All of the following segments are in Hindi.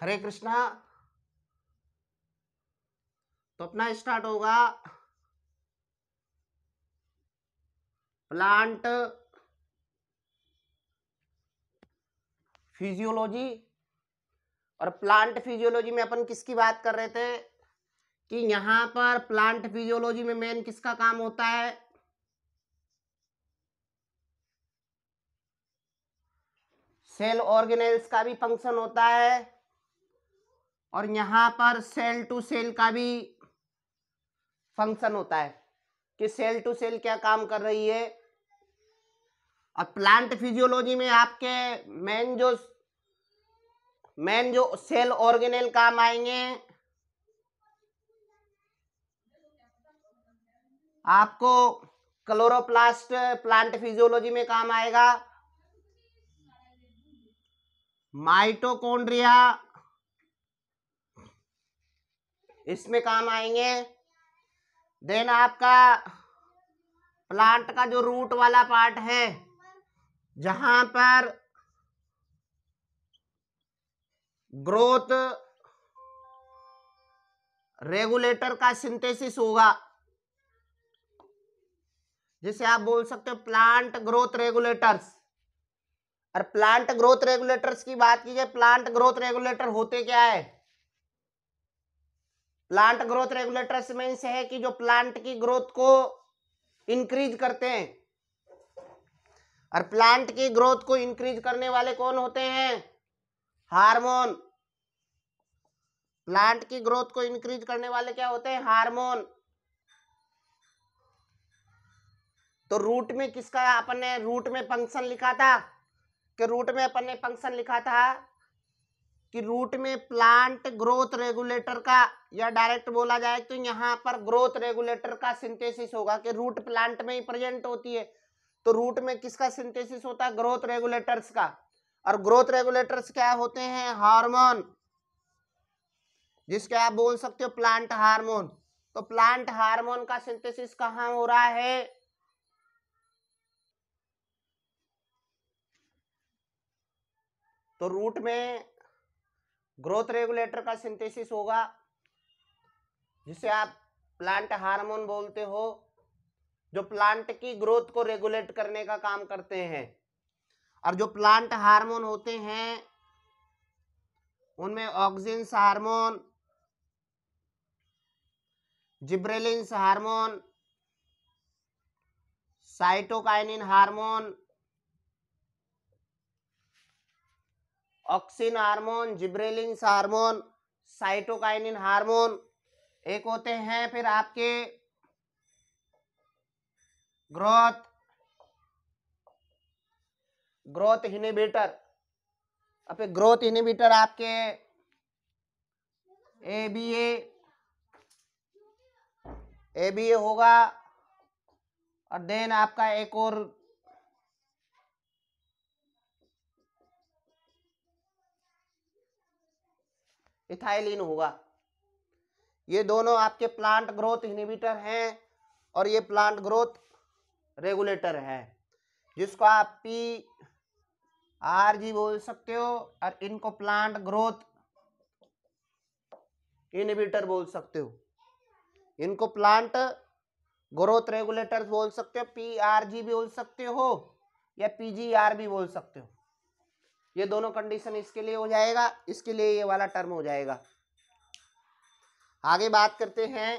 हरे कृष्णा तो अपना स्टार्ट होगा प्लांट फिजियोलॉजी और प्लांट फिजियोलॉजी में अपन किसकी बात कर रहे थे कि यहां पर प्लांट फिजियोलॉजी में मेन किसका काम होता है सेल ऑर्गेनाइज का भी फंक्शन होता है और यहाँ पर सेल टू सेल का भी फंक्शन होता है कि सेल टू सेल क्या काम कर रही है और प्लांट फिजियोलॉजी में आपके मेन जो मेन जो सेल ऑर्गेनेल काम आएंगे आपको क्लोरोप्लास्ट प्लांट फिजियोलॉजी में काम आएगा माइटोकॉन्ड्रिया इसमें काम आएंगे देन आपका प्लांट का जो रूट वाला पार्ट है जहां पर ग्रोथ रेगुलेटर का सिंथेसिस होगा जिसे आप बोल सकते हो प्लांट ग्रोथ रेगुलेटर्स और प्लांट ग्रोथ रेगुलेटर्स की बात की जाए प्लांट ग्रोथ रेगुलेटर होते क्या है प्लांट ग्रोथ रेगुलेटर्स मीन्स से है कि जो प्लांट की ग्रोथ को इंक्रीज करते हैं और प्लांट की ग्रोथ को इंक्रीज करने वाले कौन होते हैं हार्मोन प्लांट की ग्रोथ को इंक्रीज करने वाले क्या होते हैं हार्मोन तो रूट में किसका अपन ने रूट में फंक्शन लिखा था कि रूट में अपन ने फंक्शन लिखा था कि रूट में प्लांट ग्रोथ रेगुलेटर का या डायरेक्ट बोला जाए तो यहाँ पर ग्रोथ रेगुलेटर का सिंथेसिस होगा कि रूट प्लांट में ही प्रेजेंट होती है तो रूट में किसका सिंथेसिस होता है ग्रोथ रेगुलेटर्स का और ग्रोथ रेगुलेटर्स क्या होते हैं हार्मोन जिसके आप बोल सकते हो प्लांट हार्मोन तो प्लांट हार्मोन का सिंथेसिस कहाँ हो रहा है तो रूट में ग्रोथ रेगुलेटर का सिंथेसिस होगा जिसे आप प्लांट हार्मोन बोलते हो जो प्लांट की ग्रोथ को रेगुलेट करने का काम करते हैं और जो प्लांट हार्मोन होते हैं उनमें auxins hormone gibberellins hormone cytokinin hormone auxin hormone gibberellins hormone cytokinin hormone एक होते हैं फिर आपके ग्रोथ ग्रोथ इनिबिटर अब ग्रोथ इनिबिटर आपके A B A A B ए होगा और देन आपका एक और इथाइलिन होगा ये दोनों आपके प्लांट ग्रोथ इनिबिटर हैं और ये प्लांट ग्रोथ रेगुलेटर है जिसको आप पी आर जी बोल सकते हो और इनको प्लांट ग्रोथ इनिबिटर बोल सकते हो इनको प्लांट ग्रोथ रेगुलेटर बोल सकते हो पी आर जी भी बोल सकते हो या पी जी आर भी बोल सकते हो ये दोनों कंडीशन इसके लिए हो जाएगा इसके लिए ये वाला टर्म हो जाएगा आगे बात करते हैं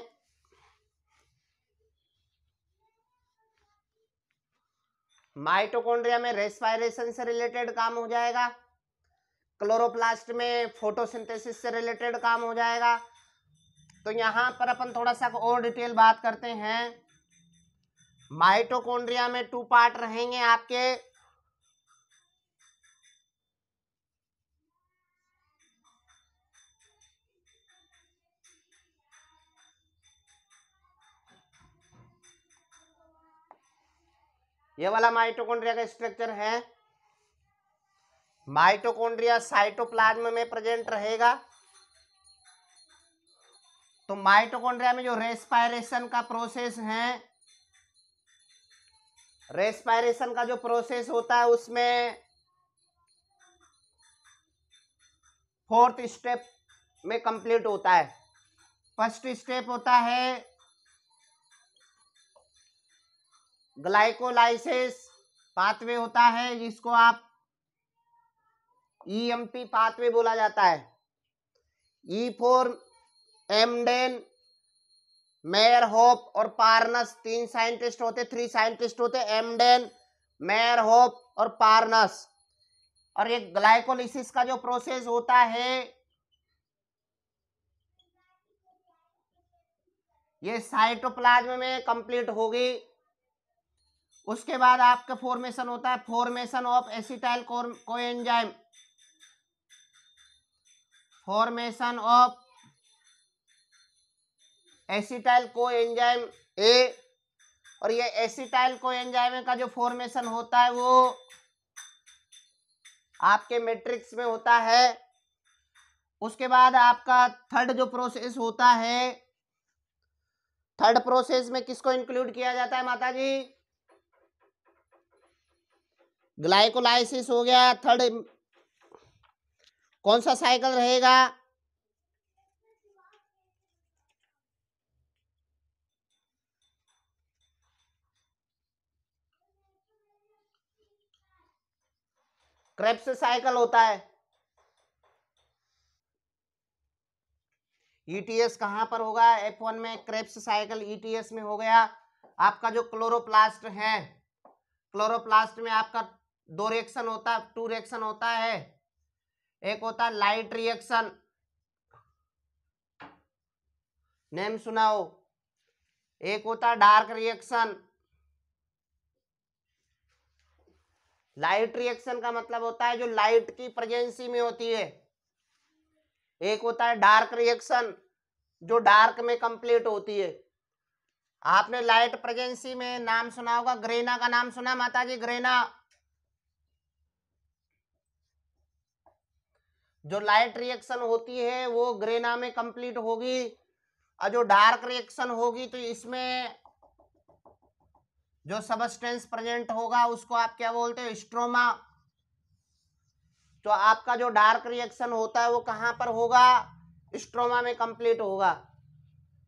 माइटोकॉन्ड्रिया में रेस्पायरेशन से रिलेटेड काम हो जाएगा क्लोरोप्लास्ट में फोटोसिंथेसिस से रिलेटेड काम हो जाएगा तो यहां पर अपन थोड़ा सा और डिटेल बात करते हैं माइटोकॉन्ड्रिया में टू पार्ट रहेंगे आपके ये वाला माइटोकॉन्ड्रिया का स्ट्रक्चर है माइटोकॉन्ड्रिया साइटोप्लाज्म में प्रेजेंट रहेगा तो माइटोकॉन्ड्रिया में जो रेस्पायरेशन का प्रोसेस है रेस्पायरेशन का जो प्रोसेस होता है उसमें फोर्थ स्टेप में कंप्लीट होता है फर्स्ट स्टेप होता है ग्लाइकोलाइसिस पाथवे होता है जिसको आप ईएमपी e पाथवे बोला जाता है E for Embden Meyerhof और पार्नस तीन साइंटिस्ट होते थ्री साइंटिस्ट होते एमडेन मेयर होप और पार्नस और ये ग्लाइकोलिसिस का जो प्रोसेस होता है ये साइटोप्लाज्म में कंप्लीट होगी उसके बाद आपका फॉर्मेशन होता है formation of acetyl coenzyme formation of acetyl coenzyme A और ये एसिटाइल कोएंजाइम का जो फॉर्मेशन होता है वो आपके मैट्रिक्स में होता है उसके बाद आपका थर्ड जो प्रोसेस होता है थर्ड प्रोसेस में किसको इंक्लूड किया जाता है माता जी ग्लाइकोलाइसिस हो गया थर्ड कौन सा साइकिल रहेगा क्रेप्स साइकिल होता है ईटीएस e कहां पर होगा एफ वन में क्रेप्स साइकिल ईटीएस e में हो गया आपका जो क्लोरोप्लास्ट है क्लोरोप्लास्ट में आपका दो रिएक्शन होता है टू रिएक्शन होता है एक होता है लाइट रिएक्शन नेम सुनाओ एक होता है डार्क रिएक्शन लाइट रिएक्शन का मतलब होता है जो लाइट की प्रेजेंसी में होती है एक होता है डार्क रिएक्शन जो डार्क में कंप्लीट होती है आपने लाइट प्रेजेंसी में नाम सुना होगा ग्रेना का नाम सुना माता ग्रेना जो लाइट रिएक्शन होती है वो ग्रेना में कंप्लीट होगी और जो डार्क रिएक्शन होगी तो इसमें जो सबस्टेंस प्रेजेंट होगा उसको आप क्या बोलते हो स्ट्रोमा तो आपका जो डार्क रिएक्शन होता है वो कहां पर होगा स्ट्रोमा में कंप्लीट होगा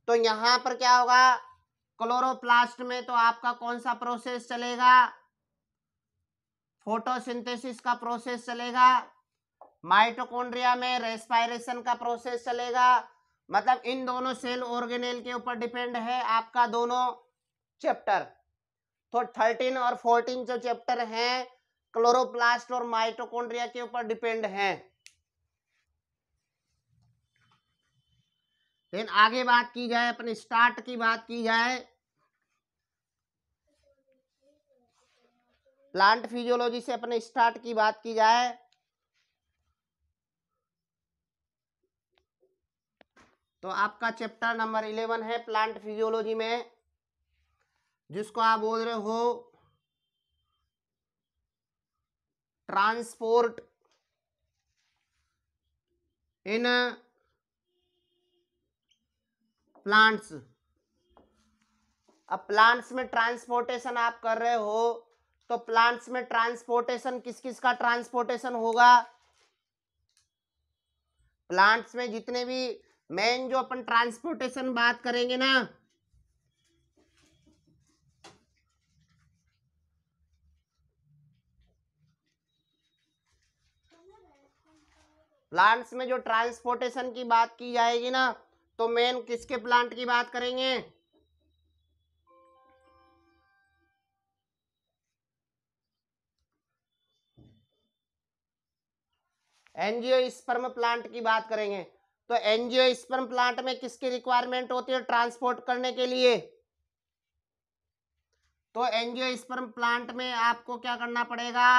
तो यहां पर क्या होगा क्लोरोप्लास्ट में तो आपका कौन सा प्रोसेस चलेगा फोटोसिंथेसिस का प्रोसेस चलेगा माइटोकॉन्ड्रिया में रेस्पायरेशन का प्रोसेस चलेगा मतलब इन दोनों सेल ऑर्गेनेल के ऊपर डिपेंड है आपका दोनों चैप्टर तो थर्टीन और फोर्टीन जो चैप्टर हैं क्लोरोप्लास्ट और माइटोकॉन्ड्रिया के ऊपर डिपेंड हैं लेकिन आगे बात की जाए अपने स्टार्ट की बात की जाए प्लांट फिजियोलॉजी से अपने स्टार्ट की बात की जाए तो आपका चैप्टर नंबर इलेवन है प्लांट फिजियोलॉजी में जिसको आप बोल रहे हो ट्रांसपोर्ट इन प्लांट्स अब प्लांट्स में ट्रांसपोर्टेशन आप कर रहे हो तो प्लांट्स में ट्रांसपोर्टेशन किस किस का ट्रांसपोर्टेशन होगा प्लांट्स में जितने भी मेन जो अपन ट्रांसपोर्टेशन बात करेंगे ना प्लांट्स में जो ट्रांसपोर्टेशन की बात की जाएगी ना तो मेन किसके प्लांट की बात करेंगे एनजीओ स्पर्म प्लांट की बात करेंगे तो एनजीओ स्पर्म प्लांट में किसकी रिक्वायरमेंट होती है ट्रांसपोर्ट करने के लिए तो एनजीओ स्पर्म प्लांट में आपको क्या करना पड़ेगा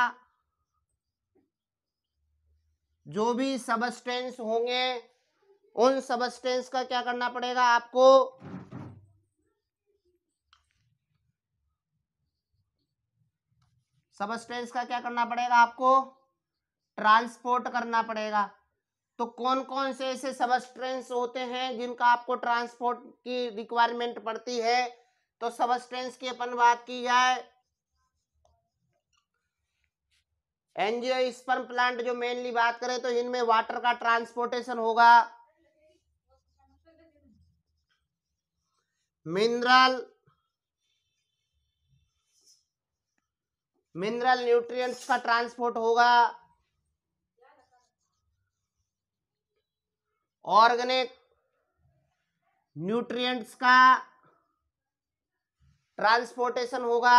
जो भी सबस्टेंस होंगे उन सबस्टेंस का क्या करना पड़ेगा आपको सबस्टेंस का क्या करना पड़ेगा आपको ट्रांसपोर्ट करना पड़ेगा तो कौन कौन से ऐसे सबस्ट्रेंस होते हैं जिनका आपको ट्रांसपोर्ट की रिक्वायरमेंट पड़ती है तो सबस्ट्रेंस की अपन बात की जाए एनजीओ स्पर्म प्लांट जो मेनली बात करें तो इनमें वाटर का ट्रांसपोर्टेशन होगा मिनरल मिनरल न्यूट्रिएंट्स का ट्रांसपोर्ट होगा ऑर्गेनिक न्यूट्रिएंट्स का ट्रांसपोर्टेशन होगा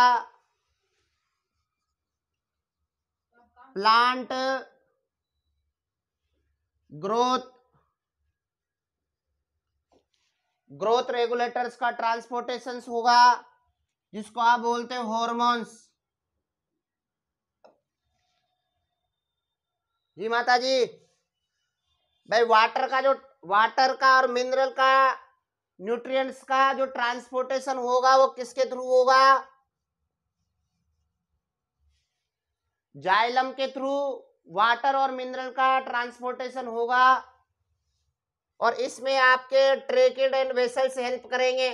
प्लांट ग्रोथ ग्रोथ रेगुलेटर्स का ट्रांसपोर्टेशन होगा जिसको आप बोलते हैं हॉर्मोन्स जी माता जी भाई वाटर का जो वाटर का और मिनरल का न्यूट्रिएंट्स का जो ट्रांसपोर्टेशन होगा वो किसके थ्रू होगा जाइलम के थ्रू वाटर और मिनरल का ट्रांसपोर्टेशन होगा और इसमें आपके ट्रेकेड एंड वेसल्स हेल्प करेंगे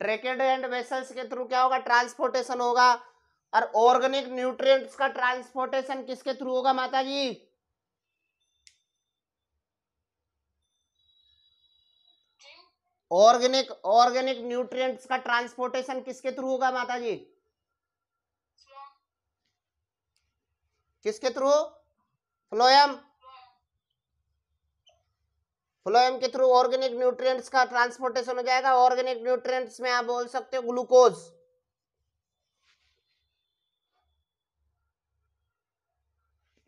ट्रेकेड एंड वेसल्स के थ्रू क्या होगा ट्रांसपोर्टेशन होगा और ऑर्गेनिक न्यूट्रिएंट्स का ट्रांसपोर्टेशन किसके थ्रू होगा माता जी ऑर्गेनिक ऑर्गेनिक न्यूट्रिएंट्स का ट्रांसपोर्टेशन किसके थ्रू होगा माता जी किसके थ्रू फ्लोएम फ्लोएम के थ्रू ऑर्गेनिक न्यूट्रिएंट्स का ट्रांसपोर्टेशन हो जाएगा ऑर्गेनिक न्यूट्रिएंट्स में आप बोल सकते हो ग्लूकोज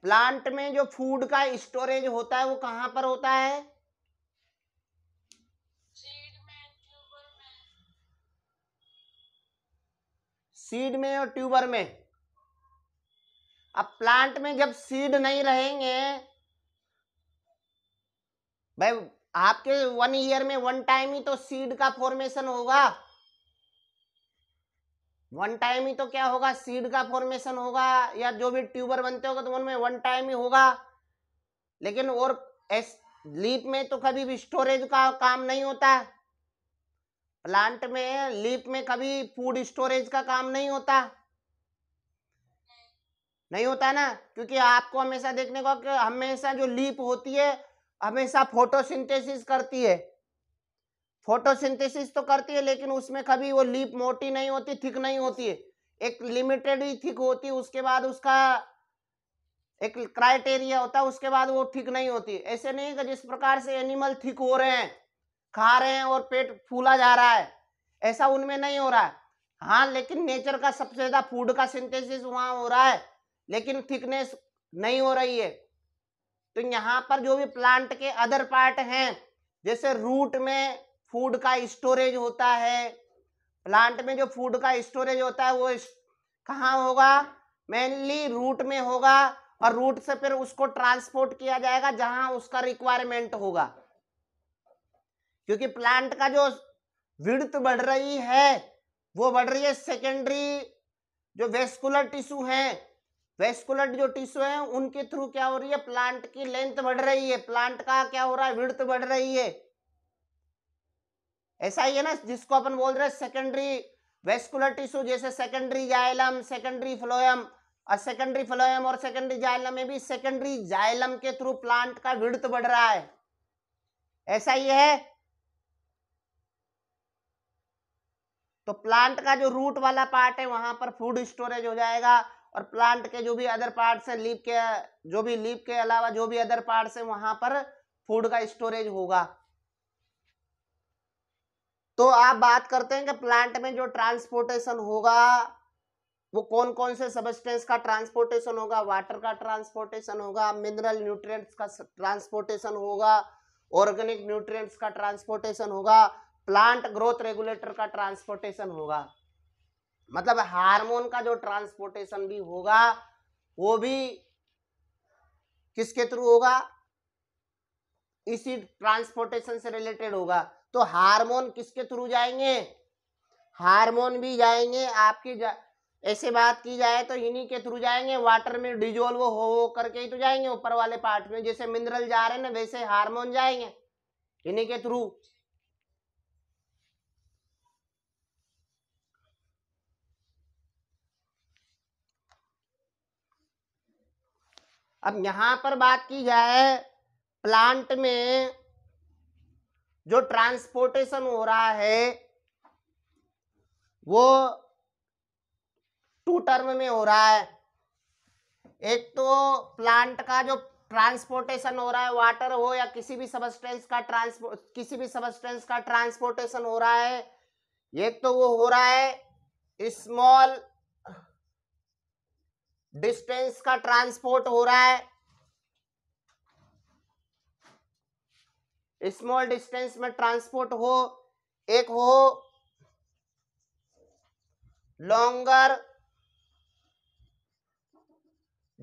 प्लांट में जो फूड का स्टोरेज होता है वो कहां पर होता है सीड में और ट्यूबर में अब प्लांट में जब सीड नहीं रहेंगे भाई आपके वन ईयर में वन टाइम ही तो सीड का फॉर्मेशन होगा वन टाइम ही तो क्या होगा सीड का फॉर्मेशन होगा या जो भी ट्यूबर बनते होगा तो उनमें वन टाइम ही होगा लेकिन और एस लीप में तो कभी भी स्टोरेज का काम नहीं होता प्लांट में लीप में कभी फूड स्टोरेज का काम नहीं होता नहीं होता ना क्योंकि आपको हमेशा देखने को हमेशा जो लीप होती है हमेशा फोटोसिंथेसिस करती है फोटोसिंथेसिस तो करती है लेकिन उसमें कभी वो लीप मोटी नहीं होती थिक नहीं होती है एक लिमिटेड ही थिक होती है उसके बाद उसका एक क्राइटेरिया होता है उसके बाद वो थिक नहीं होती ऐसे नहीं कि जिस प्रकार से एनिमल थिक हो रहे हैं खा रहे हैं और पेट फूला जा रहा है ऐसा उनमें नहीं हो रहा है हाँ लेकिन नेचर का सबसे ज़्यादा फूड का सिंथेसिस वहां हो रहा है लेकिन थिकनेस नहीं हो रही है तो यहाँ पर जो भी प्लांट के अदर पार्ट हैं जैसे रूट में फूड का स्टोरेज होता है प्लांट में जो फूड का स्टोरेज होता है वो कहाँ होगा मेनली रूट में होगा और रूट से फिर उसको ट्रांसपोर्ट किया जाएगा जहां उसका रिक्वायरमेंट होगा क्योंकि प्लांट का जो विड़त बढ़ रही है वो बढ़ रही है सेकेंडरी जो वेस्कुलर टिश्यू है वेस्कुलर जो टिश्यू है उनके थ्रू क्या हो रही है प्लांट की लेंथ बढ़ रही है प्लांट का क्या हो रहा है विड़त बढ़ रही है ऐसा ही है ना जिसको अपन बोल रहे हैं सेकेंडरी वेस्कुलर टिश्यू जैसे सेकेंडरी जायलम सेकेंडरी फ्लोयम और सेकेंडरी फ्लोयम और सेकेंडरी जायलम में भी सेकेंडरी जायलम के थ्रू प्लांट का विड़त बढ़ रहा है ऐसा ही है तो प्लांट का जो रूट वाला पार्ट है वहां पर फूड स्टोरेज हो जाएगा और प्लांट के जो भी अदर पार्ट्स हैं लीप के जो भी लीप के अलावा जो भी अदर पार्ट्स हैं वहां पर फूड का स्टोरेज होगा तो आप बात करते हैं कि प्लांट में जो ट्रांसपोर्टेशन होगा वो कौन कौन से सबस्टेंस का ट्रांसपोर्टेशन होगा वाटर का ट्रांसपोर्टेशन होगा मिनरल न्यूट्रिएंट्स का ट्रांसपोर्टेशन होगा ऑर्गेनिक न्यूट्रिएंट्स का ट्रांसपोर्टेशन होगा प्लांट ग्रोथ रेगुलेटर का ट्रांसपोर्टेशन होगा मतलब हार्मोन का जो ट्रांसपोर्टेशन भी होगा वो भी किसके थ्रू होगा इसी ट्रांसपोर्टेशन से रिलेटेड होगा तो हार्मोन किसके थ्रू जाएंगे हार्मोन भी जाएंगे आपकी जा... ऐसे बात की जाए तो इन्हीं के थ्रू जाएंगे वाटर में डिजोल्व हो हो करके ही तो जाएंगे ऊपर वाले पार्ट में जैसे मिनरल जा रहे हैं ना वैसे हार्मोन जाएंगे इन्हीं के थ्रू अब यहां पर बात की जाए प्लांट में जो ट्रांसपोर्टेशन हो रहा है वो टू टर्म में हो रहा है एक तो प्लांट का जो ट्रांसपोर्टेशन हो रहा है वाटर हो या किसी भी सबस्टेंस का ट्रांसपोर्ट किसी भी सबस्टेंस का ट्रांसपोर्टेशन हो रहा है एक तो वो हो रहा है स्मॉल डिस्टेंस का ट्रांसपोर्ट हो रहा है स्मॉल डिस्टेंस में ट्रांसपोर्ट हो एक हो लॉन्गर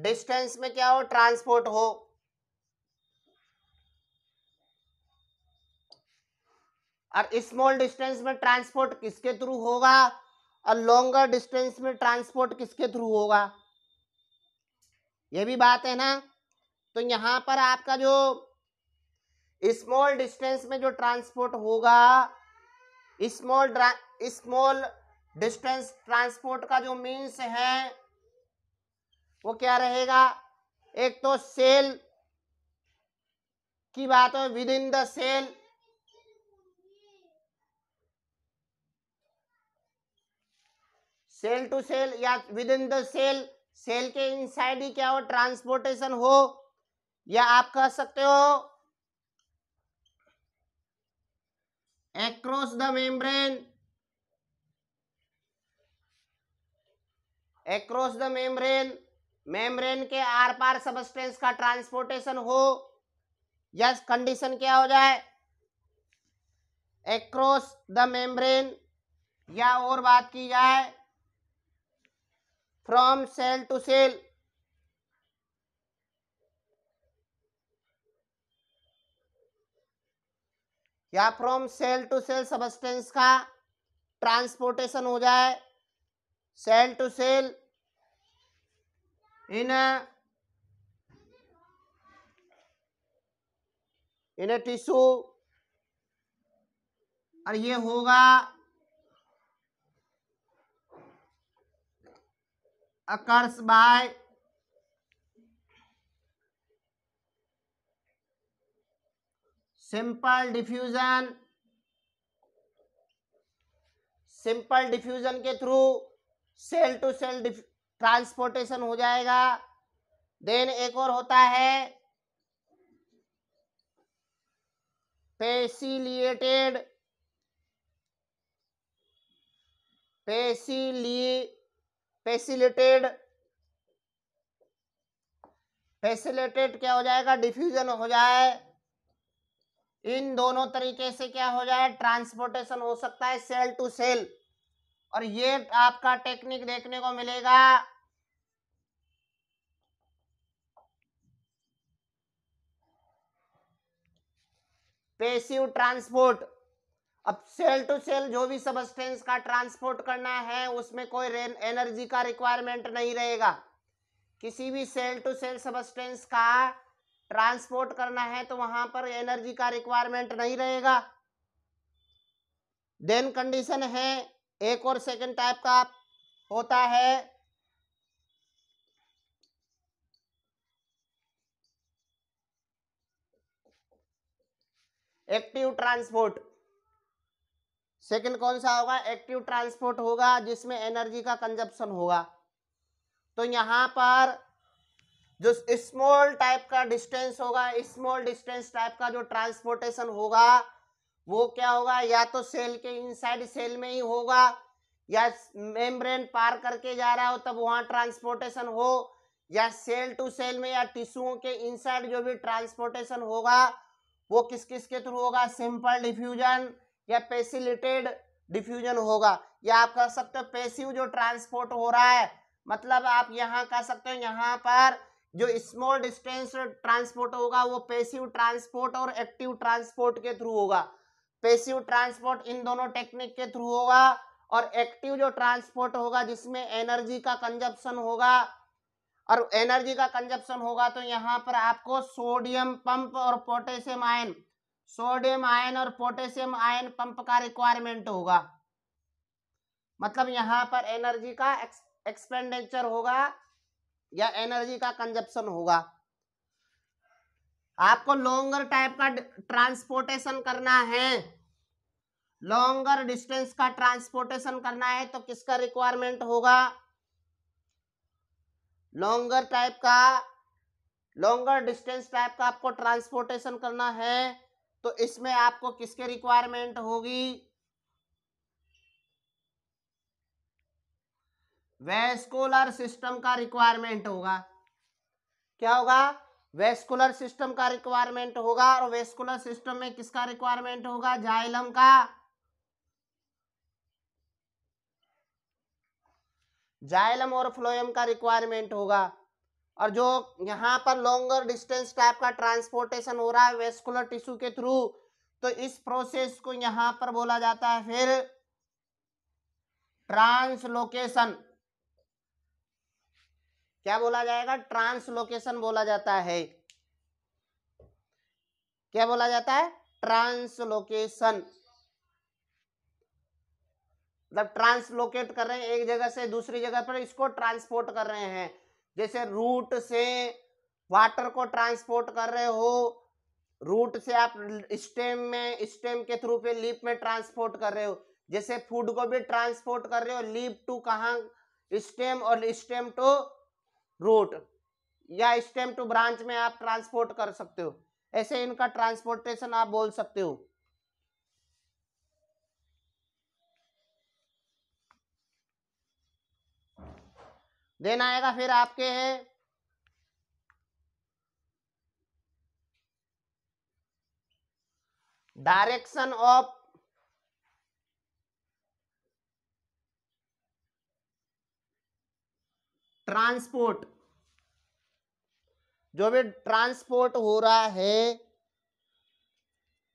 डिस्टेंस में क्या हो ट्रांसपोर्ट हो और स्मॉल डिस्टेंस में ट्रांसपोर्ट किसके थ्रू होगा और लॉन्गर डिस्टेंस में ट्रांसपोर्ट किसके थ्रू होगा यह भी बात है ना तो यहां पर आपका जो स्मॉल डिस्टेंस में जो ट्रांसपोर्ट होगा स्मॉल स्मॉल डिस्टेंस ट्रांसपोर्ट का जो मीन्स है वो क्या रहेगा एक तो सेल की बात है within the cell cell to cell या within the cell cell के इनसाइड ही क्या हो ट्रांसपोर्टेशन हो या आप कह सकते हो across the membrane across the membrane membrane के आर पार सबस्टेंस का ट्रांसपोर्टेशन हो यस yes, कंडीशन क्या हो जाए एक्रॉस द मेम्ब्रेन या और बात की जाए फ्रॉम सेल टू सेल या from cell to cell substance का ट्रांसपोर्टेशन हो जाए cell to cell in in a tissue और ये होगा occurs by simple diffusion simple diffusion के थ्रू सेल टू सेल ट्रांसपोर्टेशन हो जाएगा देन एक और होता है पेसिलिएटेड पेसिली पेसिलेटेड पेसिलेटेड क्या हो जाएगा डिफ्यूजन हो जाए इन दोनों तरीके से क्या हो जाए ट्रांसपोर्टेशन हो सकता है सेल टू सेल और ये आपका टेक्निक देखने को मिलेगा पेसिव ट्रांसपोर्ट अब सेल टू सेल जो भी सबस्टेंस का ट्रांसपोर्ट करना है उसमें कोई एनर्जी का रिक्वायरमेंट नहीं रहेगा किसी भी सेल टू सेल सबस्टेंस का ट्रांसपोर्ट करना है तो वहां पर एनर्जी का रिक्वायरमेंट नहीं रहेगा देन कंडीशन है एक और सेकंड टाइप का होता है एक्टिव ट्रांसपोर्ट सेकंड कौन सा होगा एक्टिव ट्रांसपोर्ट होगा जिसमें एनर्जी का कंजप्शन होगा तो यहां पर जो स्मॉल टाइप का डिस्टेंस होगा स्मॉल डिस्टेंस टाइप का जो ट्रांसपोर्टेशन होगा वो क्या होगा या तो सेल के इनसाइड सेल में ही होगा या मेम्ब्रेन पार करके जा रहा हो तब वहां ट्रांसपोर्टेशन हो या सेल टू सेल में या टिश्यूओं के इनसाइड जो भी ट्रांसपोर्टेशन होगा वो किस किस के थ्रू होगा सिंपल डिफ्यूजन या पेसिलिटेड डिफ्यूजन होगा या आप कह सकते हो पेसिव जो ट्रांसपोर्ट हो रहा है मतलब आप यहाँ कह सकते हो यहाँ पर जो स्मॉल डिस्टेंस ट्रांसपोर्ट होगा वो पेसिव ट्रांसपोर्ट और एक्टिव ट्रांसपोर्ट के थ्रू होगा पेसिव ट्रांसपोर्ट इन दोनों टेक्निक के थ्रू होगा और एक्टिव जो ट्रांसपोर्ट होगा जिसमें एनर्जी का कंजप्शन होगा और एनर्जी का कंजप्शन होगा तो यहाँ पर आपको सोडियम पंप और पोटेशियम आयन सोडियम आयन और पोटेशियम आयन पंप का रिक्वायरमेंट होगा मतलब यहाँ पर एनर्जी का एक्सपेंडिचर होगा या एनर्जी का कंजप्शन होगा आपको लॉन्गर टाइप का ट्रांसपोर्टेशन करना है लॉन्गर डिस्टेंस का ट्रांसपोर्टेशन करना है तो किसका रिक्वायरमेंट होगा लॉन्गर टाइप का लॉन्गर डिस्टेंस टाइप का आपको ट्रांसपोर्टेशन करना है तो इसमें आपको किसके रिक्वायरमेंट होगी वेस्कुलर सिस्टम का रिक्वायरमेंट होगा क्या होगा वेस्कुलर सिस्टम का रिक्वायरमेंट होगा और वेस्कुलर सिस्टम में किसका रिक्वायरमेंट होगा जाइलम का जाइलम और फ्लोएम का रिक्वायरमेंट होगा और जो यहां पर लॉन्गर डिस्टेंस टाइप का ट्रांसपोर्टेशन हो रहा है वेस्कुलर टिश्यू के थ्रू तो इस प्रोसेस को यहां पर बोला जाता है फिर ट्रांसलोकेशन क्या बोला जाएगा ट्रांसलोकेशन बोला जाता है क्या बोला जाता है ट्रांसलोकेशन मतलब ट्रांसलोकेट कर रहे हैं एक जगह से दूसरी जगह पर इसको ट्रांसपोर्ट कर रहे हैं जैसे रूट से वाटर को ट्रांसपोर्ट कर रहे हो रूट से आप स्टेम में स्टेम के थ्रू पे लीप में ट्रांसपोर्ट कर रहे हो जैसे फूड को भी ट्रांसपोर्ट कर रहे हो लीप टू कहा स्टेम और स्टेम टू रूट या स्टेम टू ब्रांच में आप ट्रांसपोर्ट कर सकते हो ऐसे इनका ट्रांसपोर्टेशन आप बोल सकते हो देन आएगा फिर आपके है डायरेक्शन ऑफ ट्रांसपोर्ट जो भी ट्रांसपोर्ट हो रहा है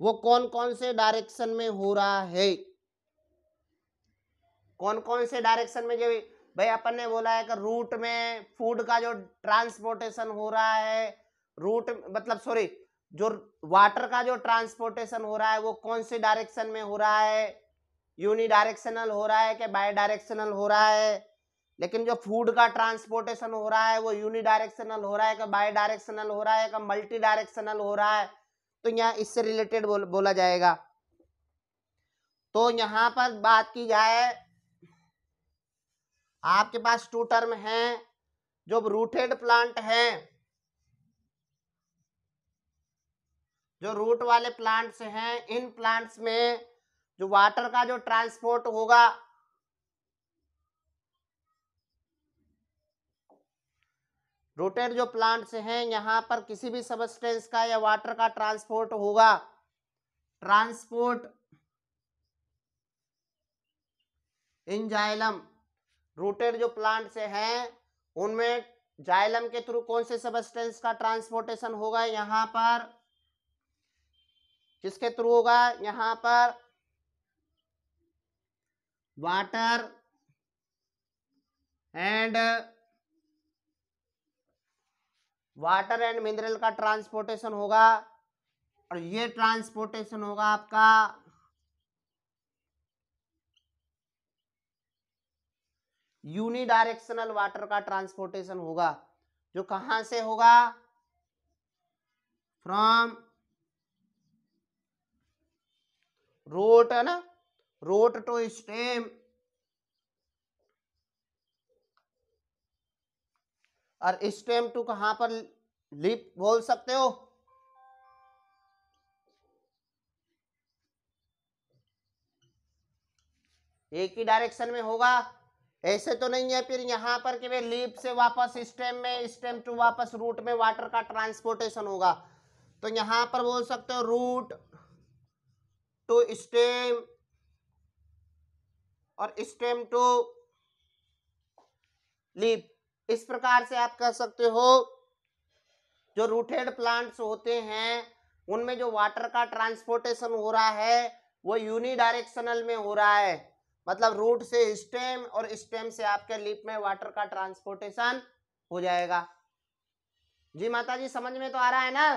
वो कौन कौन से डायरेक्शन में हो रहा है कौन कौन से डायरेक्शन में जो भाई अपन ने बोला है कि रूट में फूड का जो ट्रांसपोर्टेशन हो रहा है रूट मतलब सॉरी जो वाटर का जो ट्रांसपोर्टेशन हो रहा है वो कौन से डायरेक्शन में हो रहा है यूनिडायरेक्शनल हो रहा है कि बाय डायरेक्शनल हो रहा है लेकिन जो फूड का ट्रांसपोर्टेशन हो रहा है वो यूनिडायरेक्शनल हो रहा है कि बाई डायरेक्शनल हो रहा है का मल्टी डायरेक्शनल हो रहा है तो यहाँ इससे रिलेटेड बोल, बोला जाएगा तो यहाँ पर बात की जाए आपके पास टू टर्म है जो रूटेड प्लांट है जो रूट वाले प्लांट्स हैं इन प्लांट्स में जो वाटर का जो ट्रांसपोर्ट होगा रोटेड जो प्लांट्स हैं यहाँ पर किसी भी सबस्टेंस का या वाटर का ट्रांसपोर्ट होगा ट्रांसपोर्ट इन जाइलम रोटेड जो प्लांट्स हैं उनमें जाइलम के थ्रू कौन से सबस्टेंस का ट्रांसपोर्टेशन होगा यहाँ पर किसके थ्रू होगा यहाँ पर water and water and mineral का ट्रांसपोर्टेशन होगा और ये ट्रांसपोर्टेशन होगा आपका यूनिडायरेक्शनल वाटर का ट्रांसपोर्टेशन होगा जो कहां से होगा फ्रॉम रोट है ना रोट टू स्टेम और स्टेम टू कहां पर लिप बोल सकते हो एक ही डायरेक्शन में होगा ऐसे तो नहीं है फिर यहां पर कि वे लीप से वापस स्टेम में स्टेम टू वापस रूट में वाटर का ट्रांसपोर्टेशन होगा तो यहां पर बोल सकते हो रूट टू स्टेम और स्टेम टू लीप इस प्रकार से आप कह सकते हो जो रूटेड प्लांट्स होते हैं उनमें जो वाटर का ट्रांसपोर्टेशन हो रहा है वो यूनिडायरेक्शनल में हो रहा है मतलब रूट से स्टेम और स्टेम से आपके लिप में वाटर का ट्रांसपोर्टेशन हो जाएगा जी माता जी समझ में तो आ रहा है ना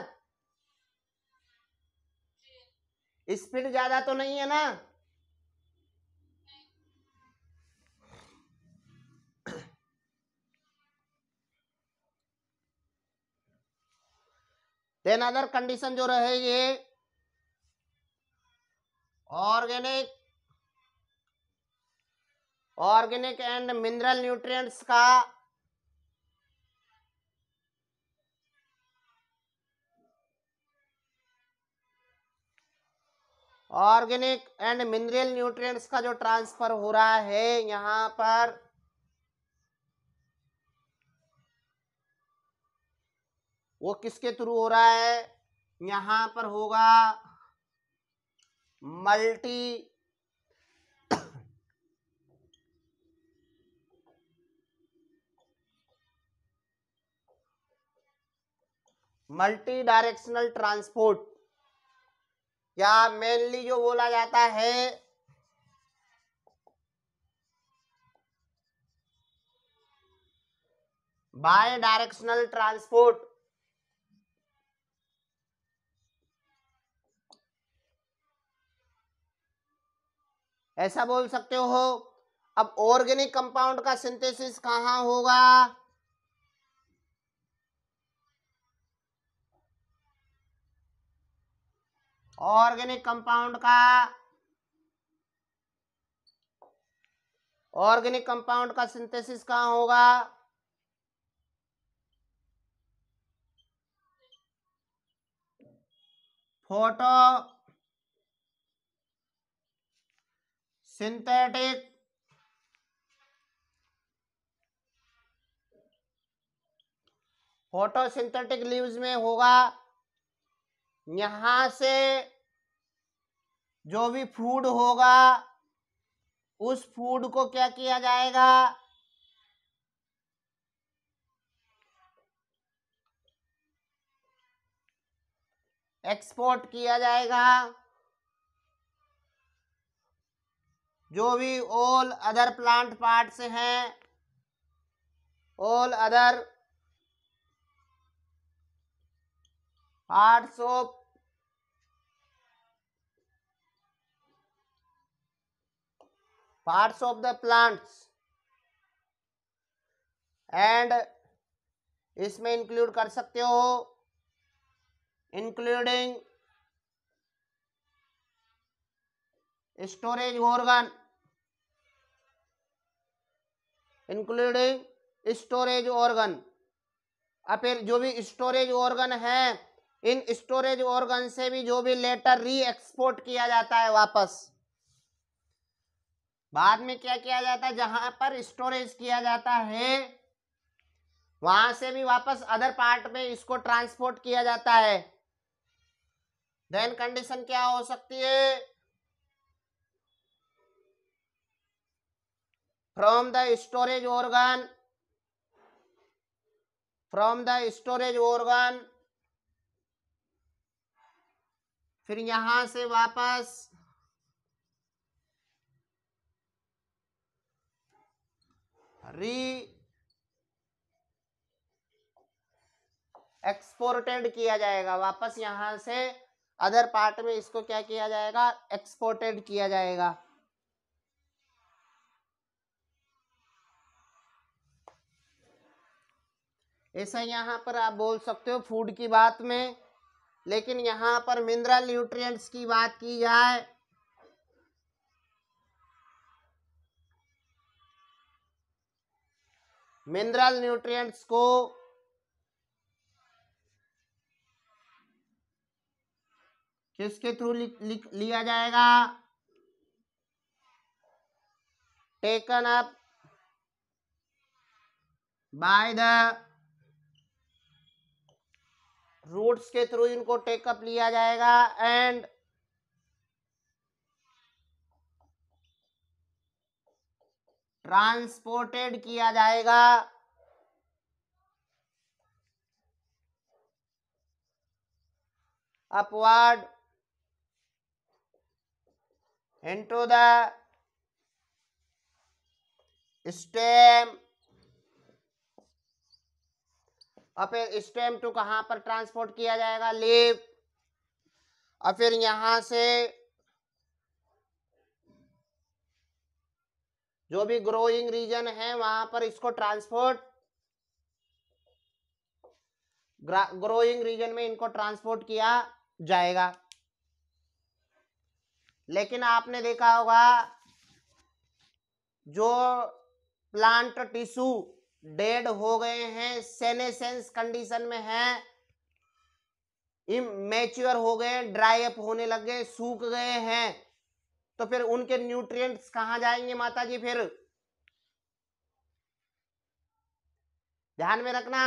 स्पीड ज्यादा तो नहीं है ना देन अदर कंडीशन जो रहेगी organic organic and mineral nutrients का ऑर्गेनिक एंड मिनरल न्यूट्रिएंट्स का जो ट्रांसफर हो रहा है यहां पर वो किसके थ्रू हो रहा है यहां पर होगा मल्टी मल्टी डायरेक्शनल ट्रांसपोर्ट या मेनली जो बोला जाता है बाय डायरेक्शनल ट्रांसपोर्ट ऐसा बोल सकते हो अब ऑर्गेनिक कंपाउंड का सिंथेसिस कहां होगा ऑर्गेनिक कंपाउंड का ऑर्गेनिक कंपाउंड का सिंथेसिस कहां होगा फोटो सिंथेटिक फोटोसिंथेटिक लीव्स में होगा यहां से जो भी फूड होगा उस फूड को क्या किया जाएगा एक्सपोर्ट किया जाएगा जो भी ऑल अदर प्लांट पार्ट्स हैं all other parts of parts of the plants and इसमें इंक्लूड कर सकते हो including storage organ including storage organ फिर जो भी स्टोरेज ऑर्गन है इन स्टोरेज ऑर्गन से भी जो भी लेटर री एक्सपोर्ट किया जाता है वापस बाद में क्या किया जाता है जहां पर स्टोरेज किया जाता है वहां से भी वापस अदर पार्ट में इसको ट्रांसपोर्ट किया जाता है देन कंडीशन क्या हो सकती है from the storage organ from the storage organ फिर यहां से वापस री एक्सपोर्टेड किया जाएगा वापस यहां से अदर पार्ट में इसको क्या किया जाएगा एक्सपोर्टेड किया जाएगा ऐसा यहाँ पर आप बोल सकते हो फूड की बात में लेकिन यहाँ पर मिनरल न्यूट्रिएंट्स की बात की जाए मिनरल न्यूट्रिएंट्स को किसके थ्रू लिया जाएगा taken up by the roots के थ्रू इनको टेकअप लिया जाएगा एंड ट्रांसपोर्टेड किया जाएगा अपवर्ड into द स्टेम और फिर स्टेम टू कहाँ पर ट्रांसपोर्ट किया जाएगा लीव और फिर यहां से जो भी ग्रोइंग रीजन है वहां पर इसको ट्रांसपोर्ट ग्रोइंग रीजन में इनको ट्रांसपोर्ट किया जाएगा लेकिन आपने देखा होगा जो प्लांट टिश्यू डेड हो गए हैं सेनेसेंस कंडीशन में है इमेच्योर हो गए ड्राई अप होने लग गए सूख गए हैं तो फिर उनके न्यूट्रिएंट्स कहां जाएंगे माता जी फिर ध्यान में रखना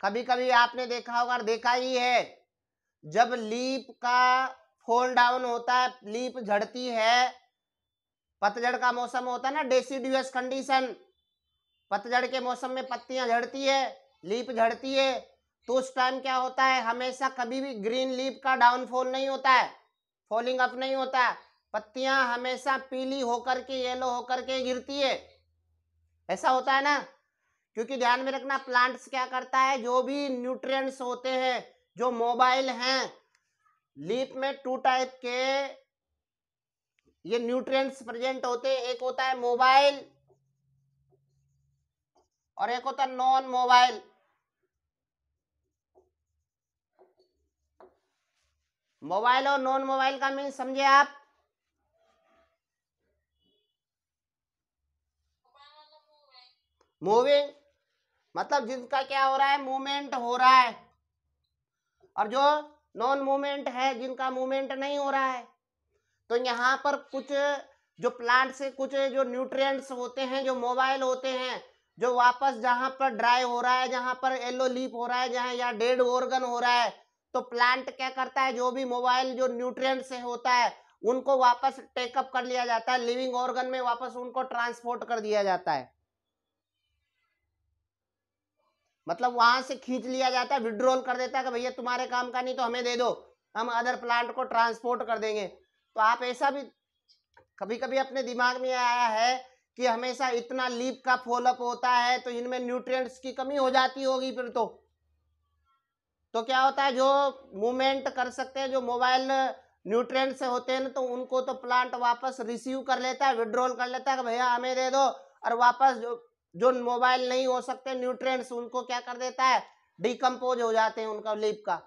कभी कभी आपने देखा होगा देखा ही है जब लीप का फोल डाउन होता है लीप झड़ती है पतझड़ का मौसम होता है ना डेसिड्यूस कंडीशन पतझड़ के मौसम में पत्तियां झड़ती है लीप झड़ती है तो उस टाइम क्या होता है हमेशा कभी भी ग्रीन लीप का डाउनफॉल नहीं होता है फॉलिंग अप नहीं होता है पत्तियां हमेशा पीली होकर के येलो होकर के गिरती है ऐसा होता है ना क्योंकि ध्यान में रखना प्लांट्स क्या करता है जो भी न्यूट्रिएंट्स होते हैं जो मोबाइल हैं लीप में टू टाइप के ये न्यूट्रिएंट्स प्रेजेंट होते हैं एक होता है मोबाइल और एक होता नॉन मोबाइल मोबाइल और नॉन मोबाइल का मीन समझे आप मूविंग मतलब जिनका क्या हो रहा है मूवमेंट हो रहा है और जो नॉन मूवमेंट है जिनका मूवमेंट नहीं हो रहा है तो यहां पर कुछ जो प्लांट से कुछ जो न्यूट्रिएंट्स होते हैं जो मोबाइल होते हैं जो वापस जहां पर ड्राई हो रहा है जहां पर येलो लीप हो रहा है जहां या डेड ऑर्गन हो रहा है तो प्लांट क्या करता है जो भी मोबाइल जो न्यूट्रिएंट से होता है उनको वापस टेकअप कर लिया जाता है लिविंग ऑर्गन में वापस उनको ट्रांसपोर्ट कर दिया जाता है मतलब वहां से खींच लिया जाता है विड्रोल कर देता है कि भैया तुम्हारे काम का नहीं तो हमें दे दो हम अदर प्लांट को ट्रांसपोर्ट कर देंगे तो आप ऐसा भी कभी कभी अपने दिमाग में आया है कि हमेशा इतना लीप का फॉलोअप होता है तो इनमें न्यूट्रिएंट्स की कमी हो जाती होगी फिर तो तो क्या होता है जो मूवमेंट कर सकते हैं जो मोबाइल न्यूट्रिएंट्स होते हैं ना तो उनको तो प्लांट वापस रिसीव कर लेता है विड्रॉल कर लेता है कि भैया हमें दे दो और वापस जो जो मोबाइल नहीं हो सकते न्यूट्रेंट्स उनको क्या कर देता है डिकम्पोज हो जाते हैं उनका लीप का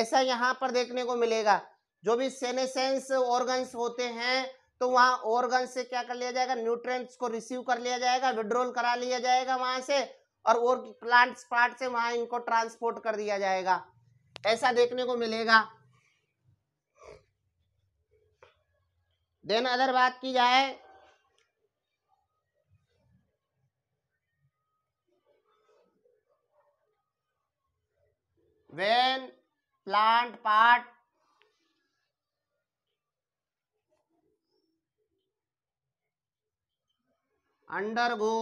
ऐसा यहाँ पर देखने को मिलेगा जो भी सेनेसेंस ऑर्गन्स होते हैं तो वहां ऑर्गन से क्या कर लिया जाएगा न्यूट्रिएंट्स को रिसीव कर लिया जाएगा विड्रोल करा लिया जाएगा वहां से और और प्लांट पार्ट से वहां इनको ट्रांसपोर्ट कर दिया जाएगा ऐसा देखने को मिलेगा देन अदर बात की जाए when plant part undergo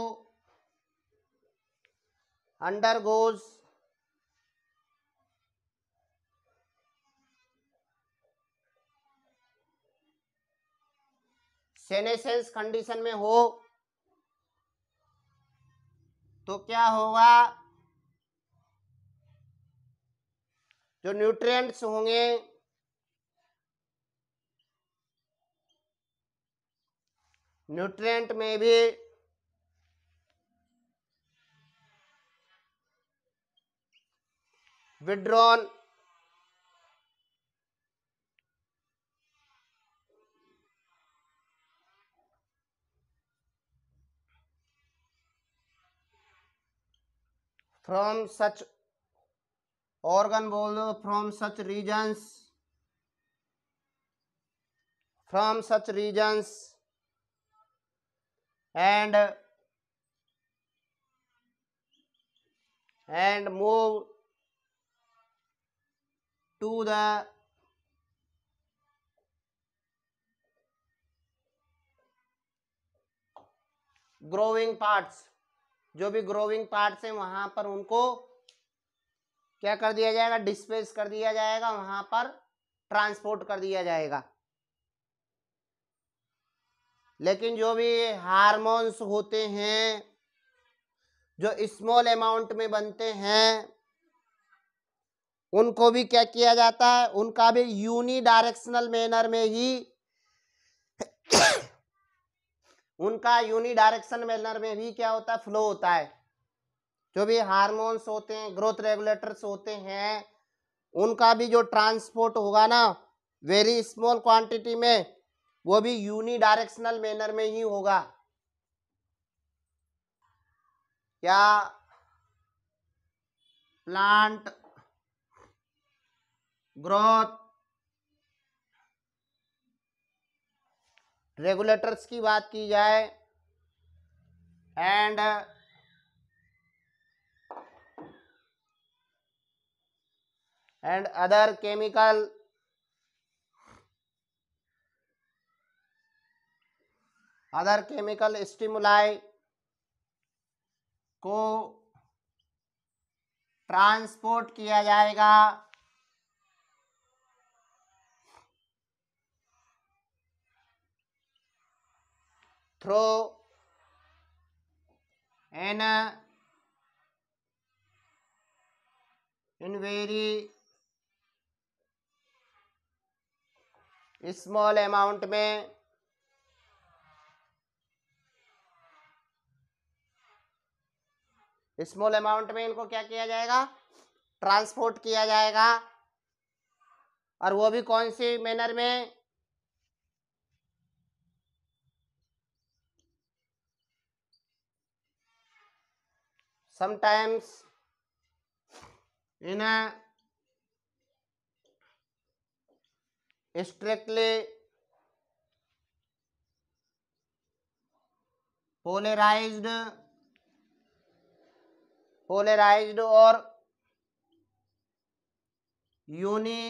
undergoes senescence condition में हो तो क्या होगा जो न्यूट्रिएंट्स होंगे न्यूट्रिएंट में भी विड्रॉन फ्रॉम सच ऑर्गन बोल दो from such regions from such regions and and move to the growing parts जो भी ग्रोविंग पार्ट्स हैं वहां पर उनको क्या कर दिया जाएगा डिस्पेस कर दिया जाएगा वहां पर ट्रांसपोर्ट कर दिया जाएगा लेकिन जो भी हार्मोन्स होते हैं जो स्मॉल अमाउंट में बनते हैं उनको भी क्या किया जाता है उनका भी यूनी डायरेक्शनल मैनर में ही उनका यूनिडायरेक्शन डायरेक्शन मैनर में भी क्या होता है फ्लो होता है जो भी हार्मोन्स होते हैं ग्रोथ रेगुलेटर्स होते हैं उनका भी जो ट्रांसपोर्ट होगा ना वेरी स्मॉल क्वांटिटी में वो भी यूनिडायरेक्शनल डायरेक्शनल मैनर में ही होगा क्या प्लांट ग्रोथ रेगुलेटर्स की बात की जाए and and other chemical other chemical stimuli को ट्रांसपोर्ट किया जाएगा through an in very small amount में स्मॉल अमाउंट में इनको क्या किया जाएगा ट्रांसपोर्ट किया जाएगा और वो भी कौन सी मैनर में sometimes in a strictly polarized polarized or uni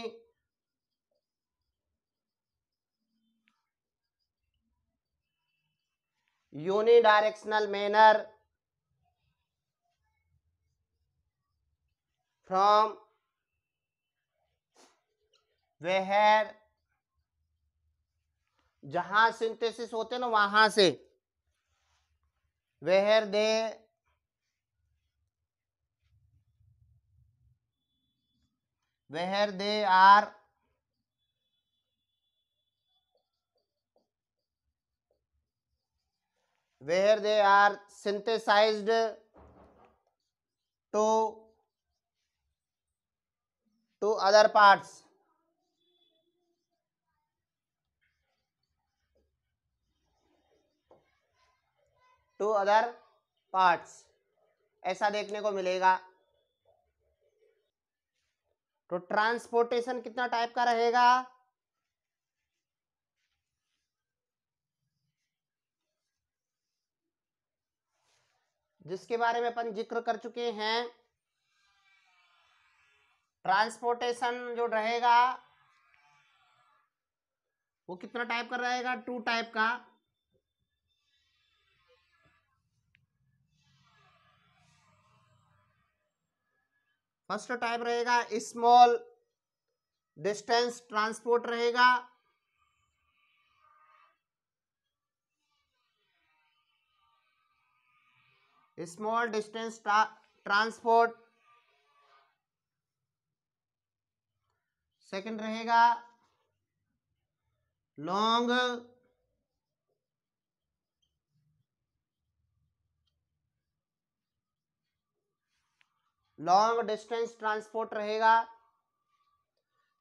unidirectional manner from where जहां सिंथेसिस होते ना वहां से where they where they are where they are synthesized to to other parts to other parts ऐसा देखने को मिलेगा तो ट्रांसपोर्टेशन कितना टाइप का रहेगा जिसके बारे में अपन जिक्र कर चुके हैं ट्रांसपोर्टेशन जो रहेगा वो कितना टाइप का रहेगा टू टाइप का फर्स्ट टाइप रहेगा स्मॉल डिस्टेंस ट्रांसपोर्ट रहेगा स्मॉल डिस्टेंस ट्रांसपोर्ट सेकंड रहेगा लॉन्ग लॉन्ग डिस्टेंस ट्रांसपोर्ट रहेगा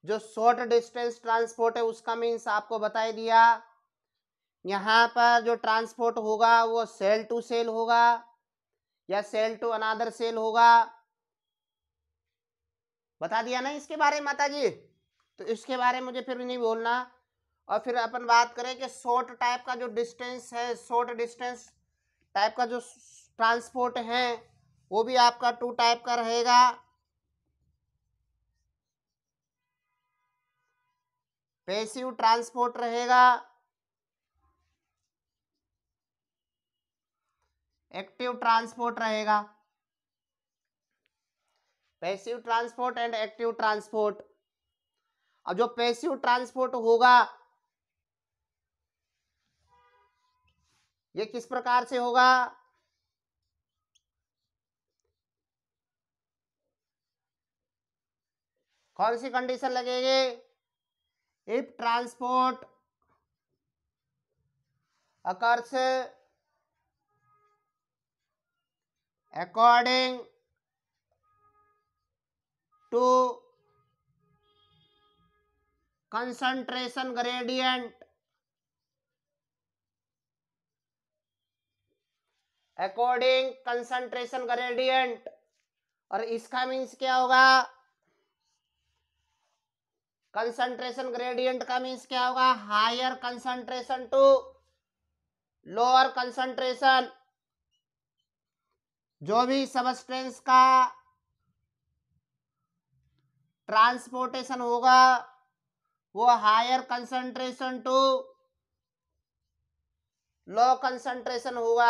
जो शॉर्ट डिस्टेंस ट्रांसपोर्ट है उसका मीन्स आपको बताई दिया यहां पर जो ट्रांसपोर्ट होगा वो सेल टू सेल होगा या सेल टू अनादर सेल होगा बता दिया ना इसके बारे में माता जी तो इसके बारे में मुझे फिर भी नहीं बोलना और फिर अपन बात करें कि शॉर्ट टाइप का जो डिस्टेंस है शॉर्ट डिस्टेंस टाइप का जो ट्रांसपोर्ट है वो भी आपका टू टाइप का रहेगा पैसिव ट्रांसपोर्ट रहेगा एक्टिव ट्रांसपोर्ट रहेगा passive transport and active transport अब जो पैसिव ट्रांसपोर्ट होगा ये किस प्रकार से होगा कौन सी कंडीशन लगेगी if transport occurs according to concentration gradient according concentration gradient और इसका मीन्स क्या होगा कंसंट्रेशन ग्रेडियंट का मीन्स क्या होगा higher concentration to lower concentration जो भी सबस्टेंस का ट्रांसपोर्टेशन होगा वो higher concentration to low concentration होगा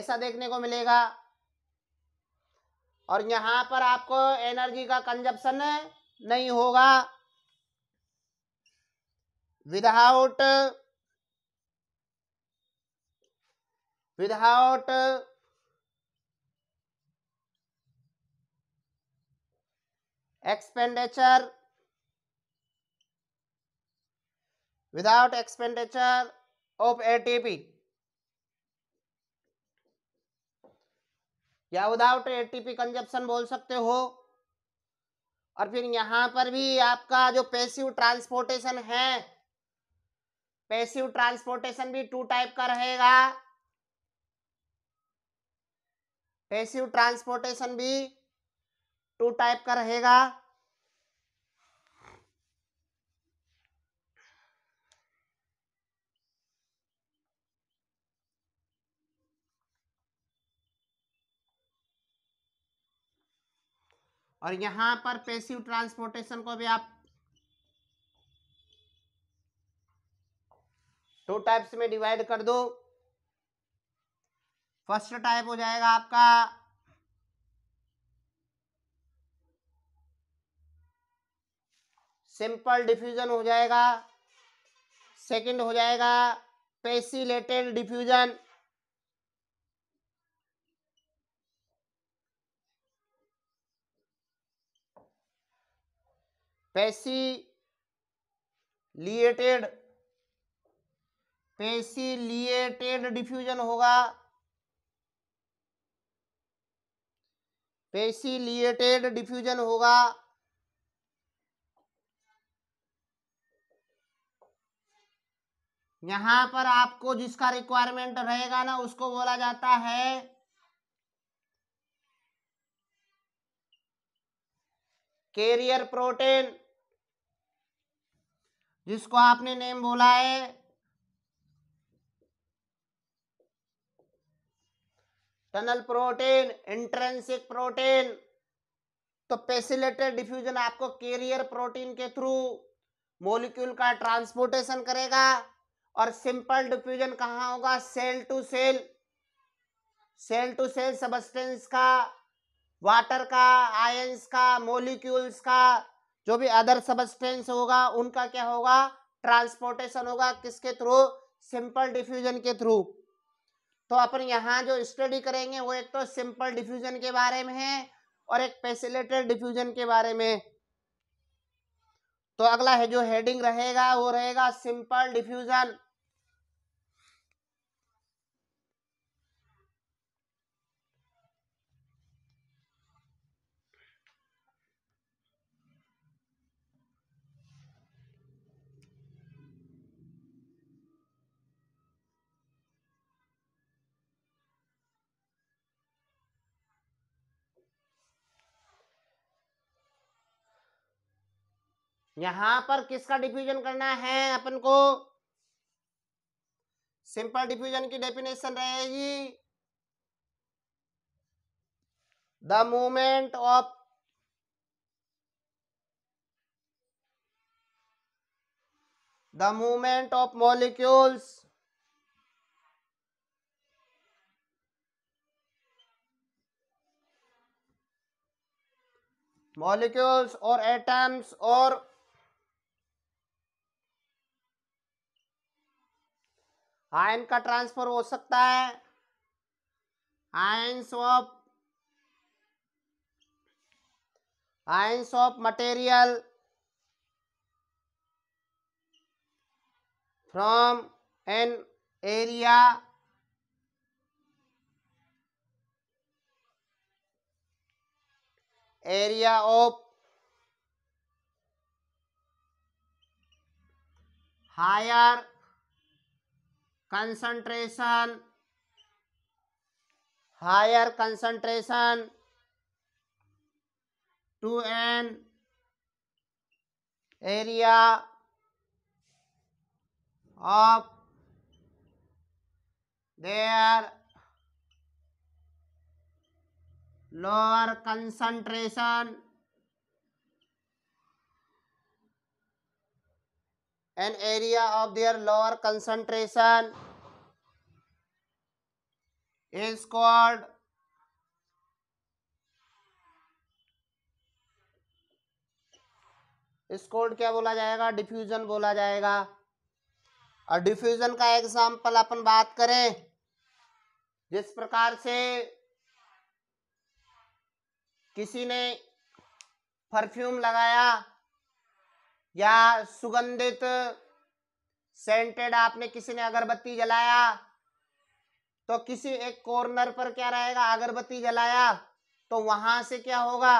ऐसा देखने को मिलेगा और यहां पर आपको एनर्जी का कंजप्शन नहीं होगा without without expenditure without expenditure of ATP या विदाउट एटीपी कंजप्शन बोल सकते हो और फिर यहां पर भी आपका जो पैसिव ट्रांसपोर्टेशन है पैसिव ट्रांसपोर्टेशन भी टू टाइप का रहेगा पैसिव ट्रांसपोर्टेशन भी टू टाइप का रहेगा और यहां पर पेसिव ट्रांसपोर्टेशन को भी आप टू टाइप्स में डिवाइड कर दो फर्स्ट टाइप हो जाएगा आपका सिंपल डिफ्यूजन हो जाएगा सेकंड हो जाएगा पेसिलेटेड डिफ्यूजन पेसिलिएटेड पेसिलिएटेड डिफ्यूजन होगा पेसिलिएटेड डिफ्यूजन होगा यहां पर आपको जिसका रिक्वायरमेंट रहेगा ना उसको बोला जाता है कैरियर प्रोटीन जिसको आपने नेम बोला है टनल प्रोटीन इंट्रेंसिक प्रोटीन तो पेसिलेटेड डिफ्यूजन आपको कैरियर प्रोटीन के थ्रू मॉलिक्यूल का ट्रांसपोर्टेशन करेगा और सिंपल डिफ्यूजन कहाँ होगा cell to cell cell to cell substance का वाटर का आयंस का मोलिक्यूल्स का जो भी अदर सबस्टेंस होगा उनका क्या होगा ट्रांसपोर्टेशन होगा किसके थ्रू सिंपल डिफ्यूजन के थ्रू तो अपन यहाँ जो स्टडी करेंगे वो एक तो सिंपल डिफ्यूजन के बारे में है और एक पेसिलेटेड डिफ्यूजन के बारे में तो अगला है जो हेडिंग रहेगा वो रहेगा सिंपल डिफ्यूजन यहां पर किसका डिफ्यूजन करना है अपन को सिंपल डिफ्यूजन की डेफिनेशन रहेगी the movement of the movement of molecules molecules और एटम्स और आयन का ट्रांसफर हो सकता है ion of ion of material from an area area of higher concentration higher concentration to an area of their lower concentration area of of lower lower concentration is called इसको क्या बोला जाएगा डिफ्यूजन बोला जाएगा और डिफ्यूजन का एग्जाम्पल अपन बात करें जिस प्रकार से किसी ने परफ्यूम लगाया या सुगंधित सेंटेड आपने किसी ने अगरबत्ती जलाया तो किसी एक कॉर्नर पर क्या रहेगा अगरबत्ती जलाया तो वहां से क्या होगा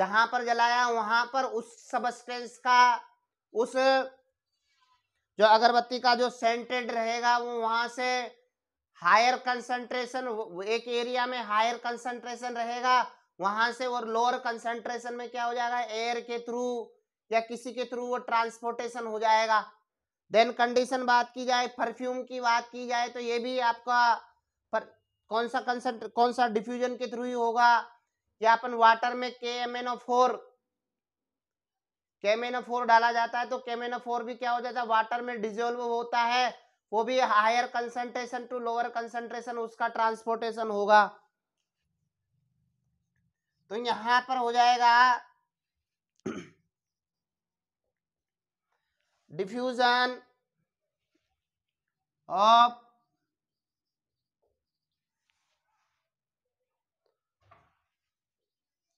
जहां पर जलाया वहां पर उस सबस्टेंस का उस जो अगरबत्ती का जो सेंटेड रहेगा वो वहां से हायर कंसंट्रेशन एक एरिया में हायर कंसंट्रेशन रहेगा वहां से और लोअर कंसंट्रेशन में क्या हो जाएगा एयर के थ्रू या किसी के थ्रू वो ट्रांसपोर्टेशन हो जाएगा देन कंडीशन बात की जाए परफ्यूम की बात की जाए तो ये भी आपका पर, कौन सा कंसेंट कौन सा डिफ्यूजन के थ्रू ही होगा या अपन वाटर में के M N O four N O four डाला जाता है तो एन ओ फोर भी क्या हो जाता है वाटर में डिजोल्व होता है वो भी higher concentration to lower concentration उसका ट्रांसपोर्टेशन होगा तो यहां पर हो जाएगा diffusion of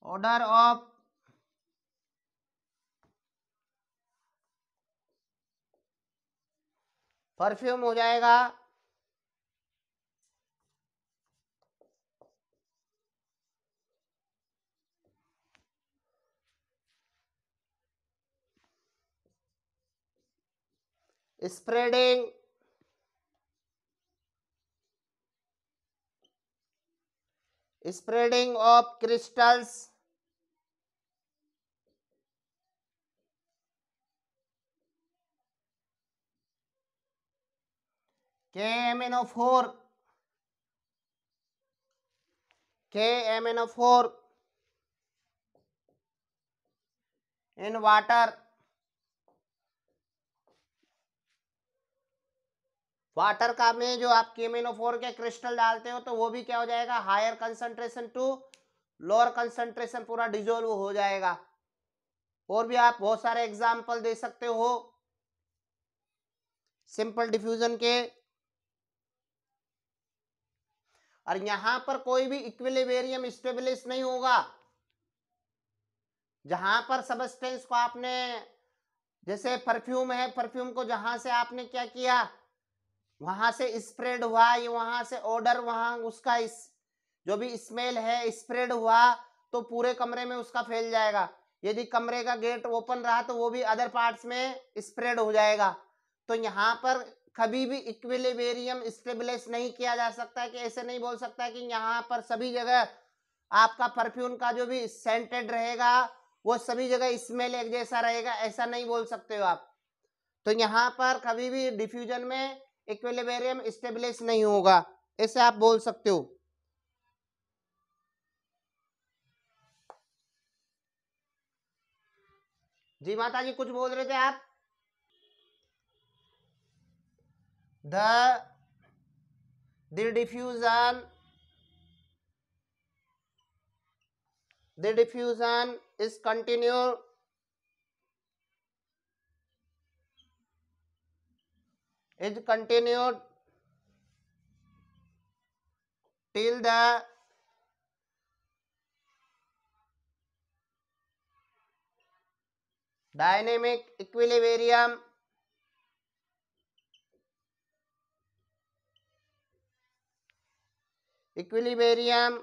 order of perfume हो जाएगा spreading spreading of crystals KMnO4 KMnO4 in water water का में जो आप केमेनोफोर के क्रिस्टल डालते हो तो वो भी क्या हो जाएगा higher concentration to lower concentration पूरा डिजोल्व हो जाएगा और भी आप बहुत सारे एग्जाम्पल दे सकते हो सिंपल डिफ्यूजन के और यहां पर कोई भी इक्विलिबेरियम स्टेबलिश नहीं होगा जहां पर सबस्टेंस को आपने जैसे परफ्यूम है परफ्यूम को जहां से आपने क्या किया वहां से स्प्रेड हुआ ये वहां से ऑर्डर वहां उसका इस जो भी स्मेल है स्प्रेड हुआ तो पूरे कमरे में उसका फैल जाएगा यदि कमरे का गेट ओपन रहा तो वो भी अदर पार्ट्स में स्प्रेड हो जाएगा तो यहाँ पर कभी भी इक्विलिबेरियम स्टेबलाइज नहीं किया जा सकता है कि ऐसे नहीं बोल सकता है कि यहाँ पर सभी जगह आपका परफ्यूम का जो भी सेंटेड रहेगा वो सभी जगह स्मेल एक जैसा रहेगा ऐसा नहीं बोल सकते हो आप तो यहाँ पर कभी भी डिफ्यूजन में इक्विलिबेरियम स्टेबलिश नहीं होगा ऐसे आप बोल सकते हो जी माता जी कुछ बोल रहे थे आप the diffusion the diffusion is continue is continued till the dynamic equilibrium equilibrium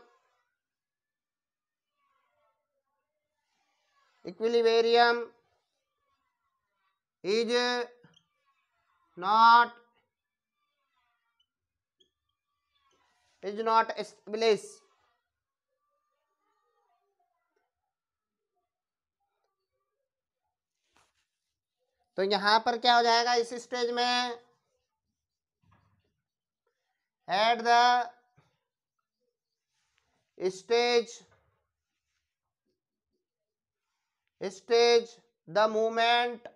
equilibrium is not is not established तो यहां पर क्या हो जाएगा इस स्टेज में at the stage stage the moment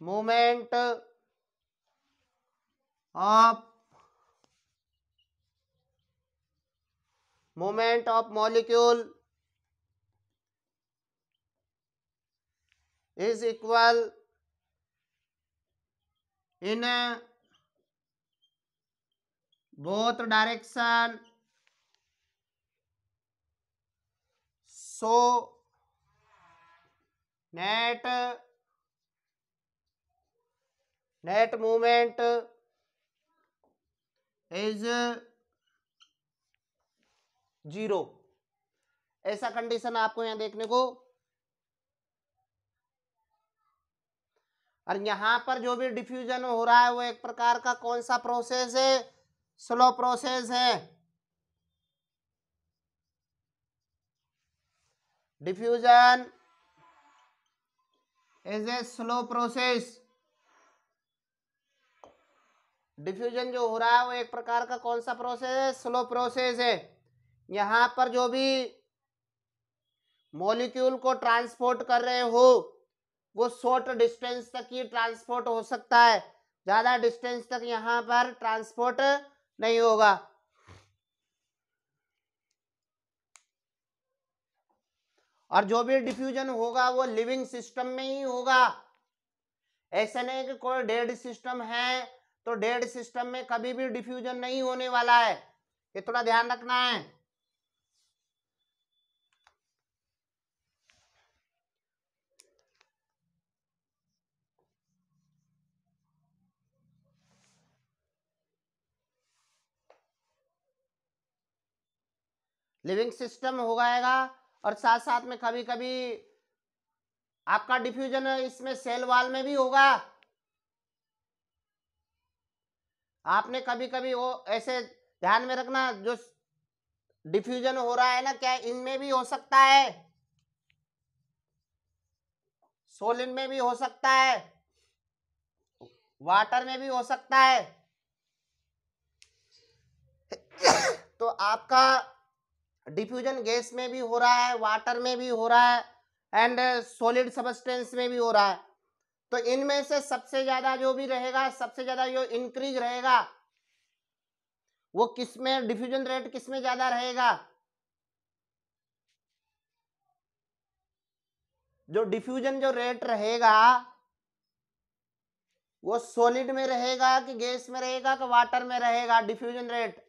Moment of moment of molecule is equal in both direction so net net movement is zero ऐसा कंडीशन आपको यहां देखने को और यहां पर जो भी डिफ्यूजन हो रहा है वो एक प्रकार का कौन सा प्रोसेस है स्लो प्रोसेस है diffusion is a slow process diffusion जो हो रहा है वो एक प्रकार का कौन सा प्रोसेस है स्लो प्रोसेस है यहाँ पर जो भी मॉलिक्यूल को ट्रांसपोर्ट कर रहे हो वो शॉर्ट डिस्टेंस तक ही ट्रांसपोर्ट हो सकता है ज़्यादा डिस्टेंस तक यहाँ पर ट्रांसपोर्ट नहीं होगा और जो भी डिफ्यूजन होगा वो लिविंग सिस्टम में ही होगा ऐसा नहीं कि कोई डेड सिस्टम है तो डेड सिस्टम में कभी भी डिफ्यूजन नहीं होने वाला है ये थोड़ा ध्यान रखना है लिविंग सिस्टम हो जाएगा और साथ साथ में कभी कभी आपका डिफ्यूजन इसमें सेल वाल में भी होगा आपने कभी कभी वो ऐसे ध्यान में रखना जो डिफ्यूजन हो रहा है ना क्या इनमें भी हो सकता है सोलिन में भी हो सकता है वाटर में भी हो सकता है तो आपका डिफ्यूजन गैस में भी हो रहा है वाटर में भी हो रहा है एंड सॉलिड सबस्टेंस में भी हो रहा है तो इनमें से सबसे ज्यादा जो भी रहेगा सबसे ज्यादा जो इंक्रीज रहेगा वो किसमें डिफ्यूजन रेट किसमें ज्यादा रहेगा जो डिफ्यूजन जो रेट रहेगा वो सॉलिड में रहेगा कि गैस में रहेगा कि वाटर में रहेगा डिफ्यूजन रेट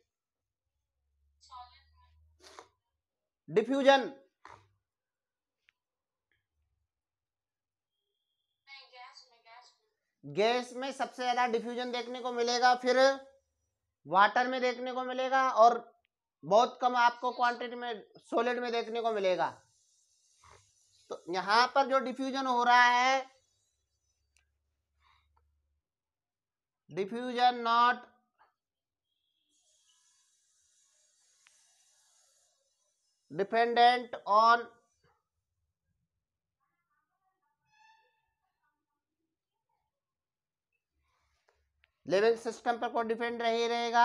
डिफ्यूजन गैस में सबसे ज्यादा डिफ्यूजन देखने को मिलेगा फिर वाटर में देखने को मिलेगा और बहुत कम आपको क्वांटिटी में सोलिड में देखने को मिलेगा तो यहां पर जो डिफ्यूजन हो रहा है diffusion not dependent on level system पर कौन डिपेंड रहे रहेगा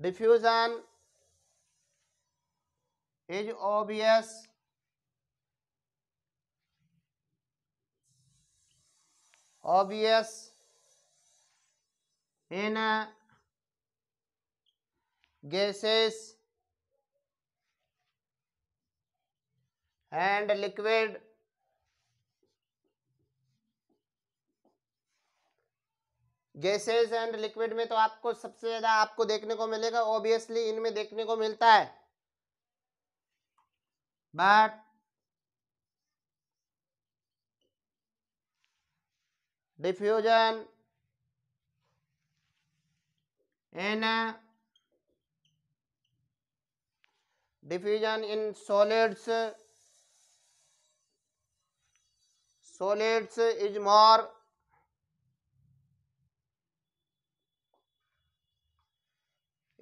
diffusion is obvious obvious in gases and liquid gases and liquid में तो आपको सबसे ज्यादा आपको देखने को मिलेगा ऑब्वियसली इनमें देखने को मिलता है but diffusion in diffusion in solids solids is more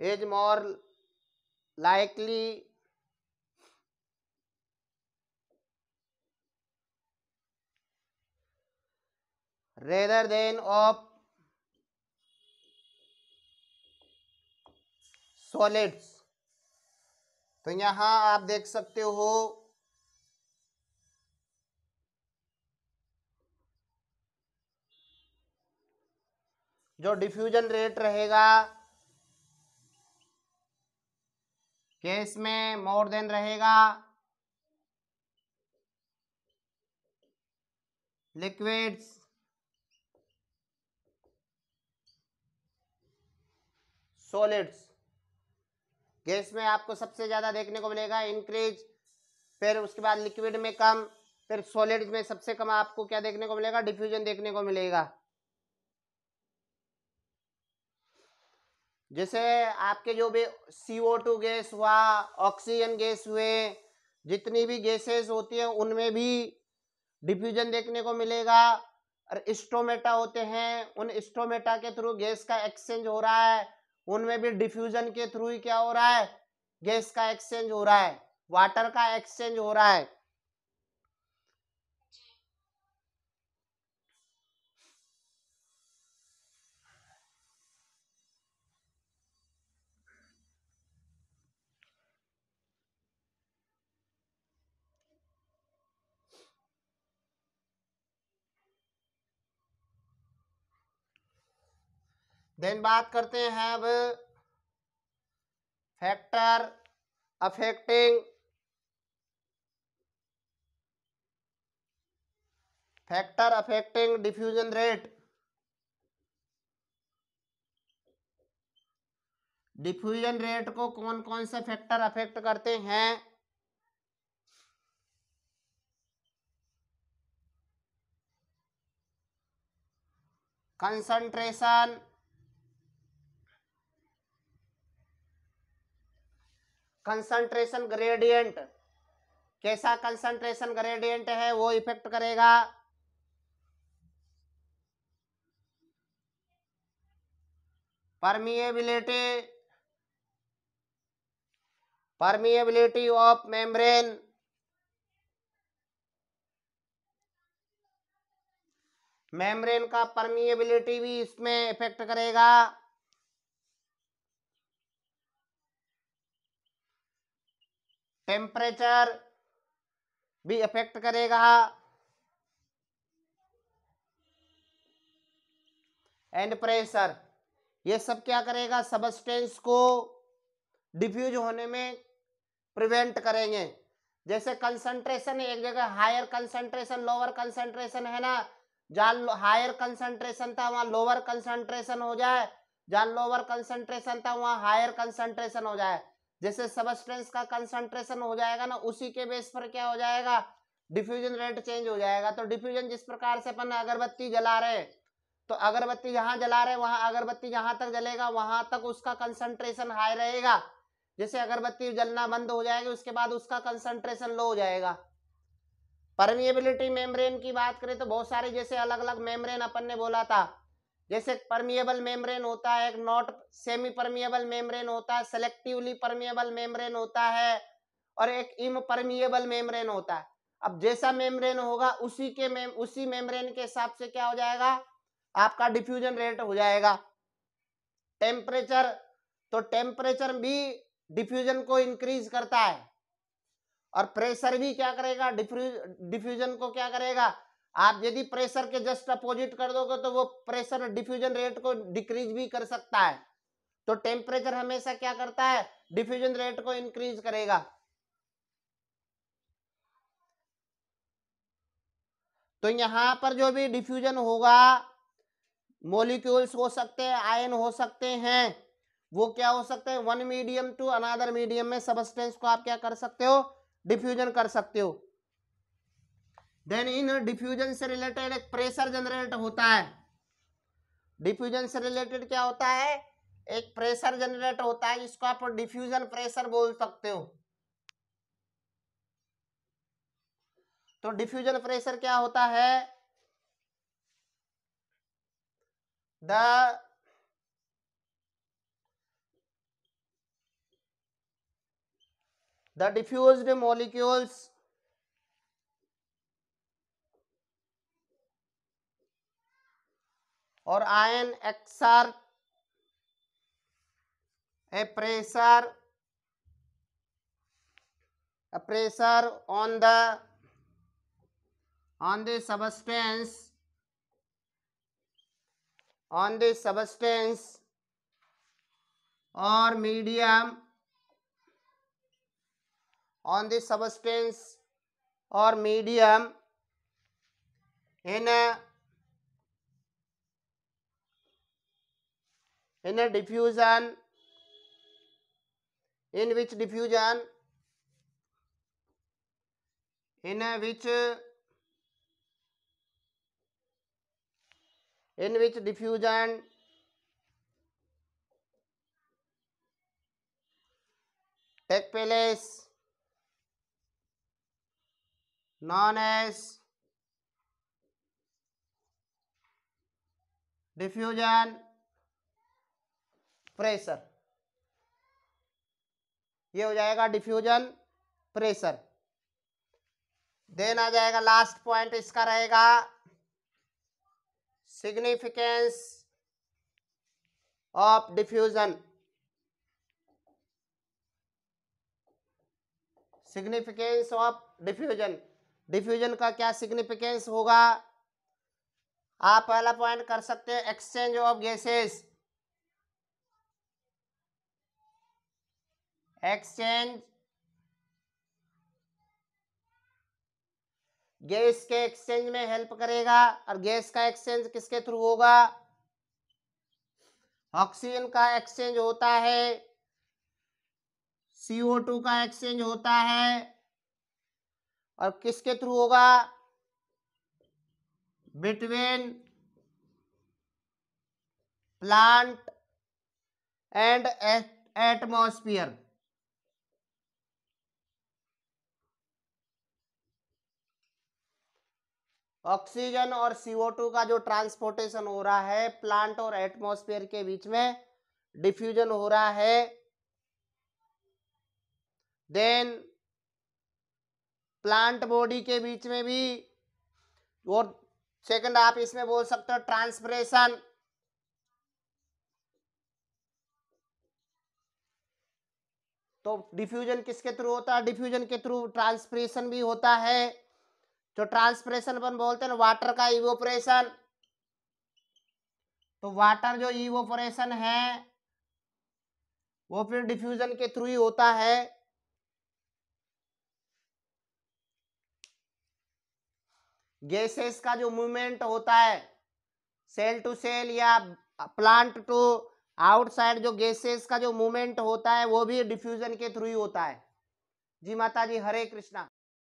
is more likely rather than of solids तो यहां आप देख सकते हो जो डिफ्यूजन रेट रहेगा केस में मोर देन रहेगा लिक्विड्स सॉलिड्स गैस में आपको सबसे ज्यादा देखने को मिलेगा इंक्रीज फिर उसके बाद लिक्विड में कम फिर सॉलिड में सबसे कम आपको क्या देखने को मिलेगा डिफ्यूजन देखने को मिलेगा जैसे आपके जो भी सी ओ टू गैस हुआ ऑक्सीजन गैस हुए जितनी भी गैसेस होती हैं उनमें भी डिफ्यूजन देखने को मिलेगा और स्टोमेटा होते हैं उन स्टोमेटा के थ्रू गैस का एक्सचेंज हो रहा है उनमें भी डिफ्यूजन के थ्रू ही क्या हो रहा है गैस का एक्सचेंज हो रहा है वाटर का एक्सचेंज हो रहा है देन बात करते हैं अब factor affecting factor affecting diffusion rate diffusion rate को कौन कौन से फैक्टर अफेक्ट करते हैं कंसंट्रेशन कंसंट्रेशन ग्रेडियंट कैसा कंसंट्रेशन ग्रेडियंट है वो इफेक्ट करेगा permeability permeability of membrane membrane का परमिएबिलिटी भी इसमें इफेक्ट करेगा टेम्परेचर भी इफेक्ट करेगा एंड प्रेशर ये सब क्या करेगा सबस्टेंस को डिफ्यूज होने में प्रिवेंट करेंगे जैसे कंसंट्रेशन एक जगह हायर कंसंट्रेशन लोअर कंसंट्रेशन है ना जहाँ हायर कंसंट्रेशन था वहां लोअर कंसंट्रेशन हो जाए जहाँ लोअर कंसंट्रेशन था वहां हायर कंसंट्रेशन हो जाए जैसे सबस्टेंस का कंसंट्रेशन हो जाएगा ना उसी के बेस पर क्या हो जाएगा डिफ्यूजन रेट चेंज हो जाएगा तो डिफ्यूजन जिस प्रकार से अपन अगरबत्ती जला रहे तो अगरबत्ती जहां जला रहे वहां अगरबत्ती जहां तक जलेगा वहां तक उसका कंसंट्रेशन हाई रहेगा जैसे अगरबत्ती जलना बंद हो जाएगी उसके बाद उसका कंसंट्रेशन लो हो जाएगा परमिएबिलिटी मेम्ब्रेन की बात करें तो बहुत सारे जैसे अलग अलग मेम्ब्रेन अपन ने बोला था जैसे परमिएबल मेम्ब्रेन होता है नॉट सेमी परमिएबल मेम्ब्रेन होता है सेलेक्टिवली परमिएबल मेम्ब्रेन होता है और एक इम परमिएबल मेम्ब्रेन होता है अब जैसा मेम्ब्रेन होगा उसी के मेम उसी मेम्ब्रेन के हिसाब से क्या हो जाएगा आपका डिफ्यूजन रेट हो जाएगा टेम्परेचर तो टेम्परेचर भी डिफ्यूजन को इंक्रीज करता है और प्रेशर भी क्या करेगा डिफ्यूजन को क्या करेगा आप यदि प्रेशर के जस्ट अपोजिट कर दोगे तो वो प्रेशर डिफ्यूजन रेट को डिक्रीज भी कर सकता है तो टेम्परेचर हमेशा क्या करता है डिफ्यूजन रेट को इंक्रीज करेगा तो यहां पर जो भी डिफ्यूजन होगा मोलिक्यूल्स हो सकते हैं आयन हो सकते हैं वो क्या हो सकते हैं one medium to another medium में सबस्टेंस को आप क्या कर सकते हो डिफ्यूजन कर सकते हो देन इन डिफ्यूजन से रिलेटेड एक प्रेशर जनरेट होता है डिफ्यूजन से रिलेटेड क्या होता है एक प्रेशर जनरेट होता है जिसको आप डिफ्यूजन प्रेशर बोल सकते हो तो डिफ्यूजन प्रेशर क्या होता है द द डिफ्यूज्ड मॉलिक्यूल्स और ion exert a pressure a pressure on the on the substance on the substance और मीडियम ऑन द सबस्टेंस और medium in in a diffusion in which diffusion in a which in which diffusion take place known as diffusion pressure ये हो जाएगा डिफ्यूजन प्रेशर देन आ जाएगा लास्ट पॉइंट इसका रहेगा significance of diffusion significance of diffusion diffusion का क्या सिग्निफिकेंस होगा आप पहला पॉइंट कर सकते हैं exchange of gases exchange gas के एक्सचेंज में हेल्प करेगा और गैस का एक्सचेंज किसके थ्रू होगा ऑक्सीजन का एक्सचेंज होता है सीओ टू का एक्सचेंज होता है और किसके थ्रू होगा between plant and atmosphere oxygen और CO2 का जो ट्रांसपोर्टेशन हो रहा है प्लांट और एटमोस्फेयर के बीच में डिफ्यूजन हो रहा है देन प्लांट बॉडी के बीच में भी और सेकंड आप इसमें बोल सकते हो ट्रांसप्रेशन तो डिफ्यूजन किसके थ्रू होता है डिफ्यूजन के थ्रू ट्रांसप्रेशन भी होता है जो तो ट्रांसप्रेशन अपन बोलते हैं वाटर का इवोपरेशन तो वाटर जो इवोपरेशन है वो फिर डिफ्यूजन के थ्रू ही होता है गैसेस का जो मूवमेंट होता है सेल टू सेल या प्लांट टू आउटसाइड जो गैसेस का जो मूवमेंट होता है वो भी डिफ्यूजन के थ्रू ही होता है जी माता जी हरे कृष्णा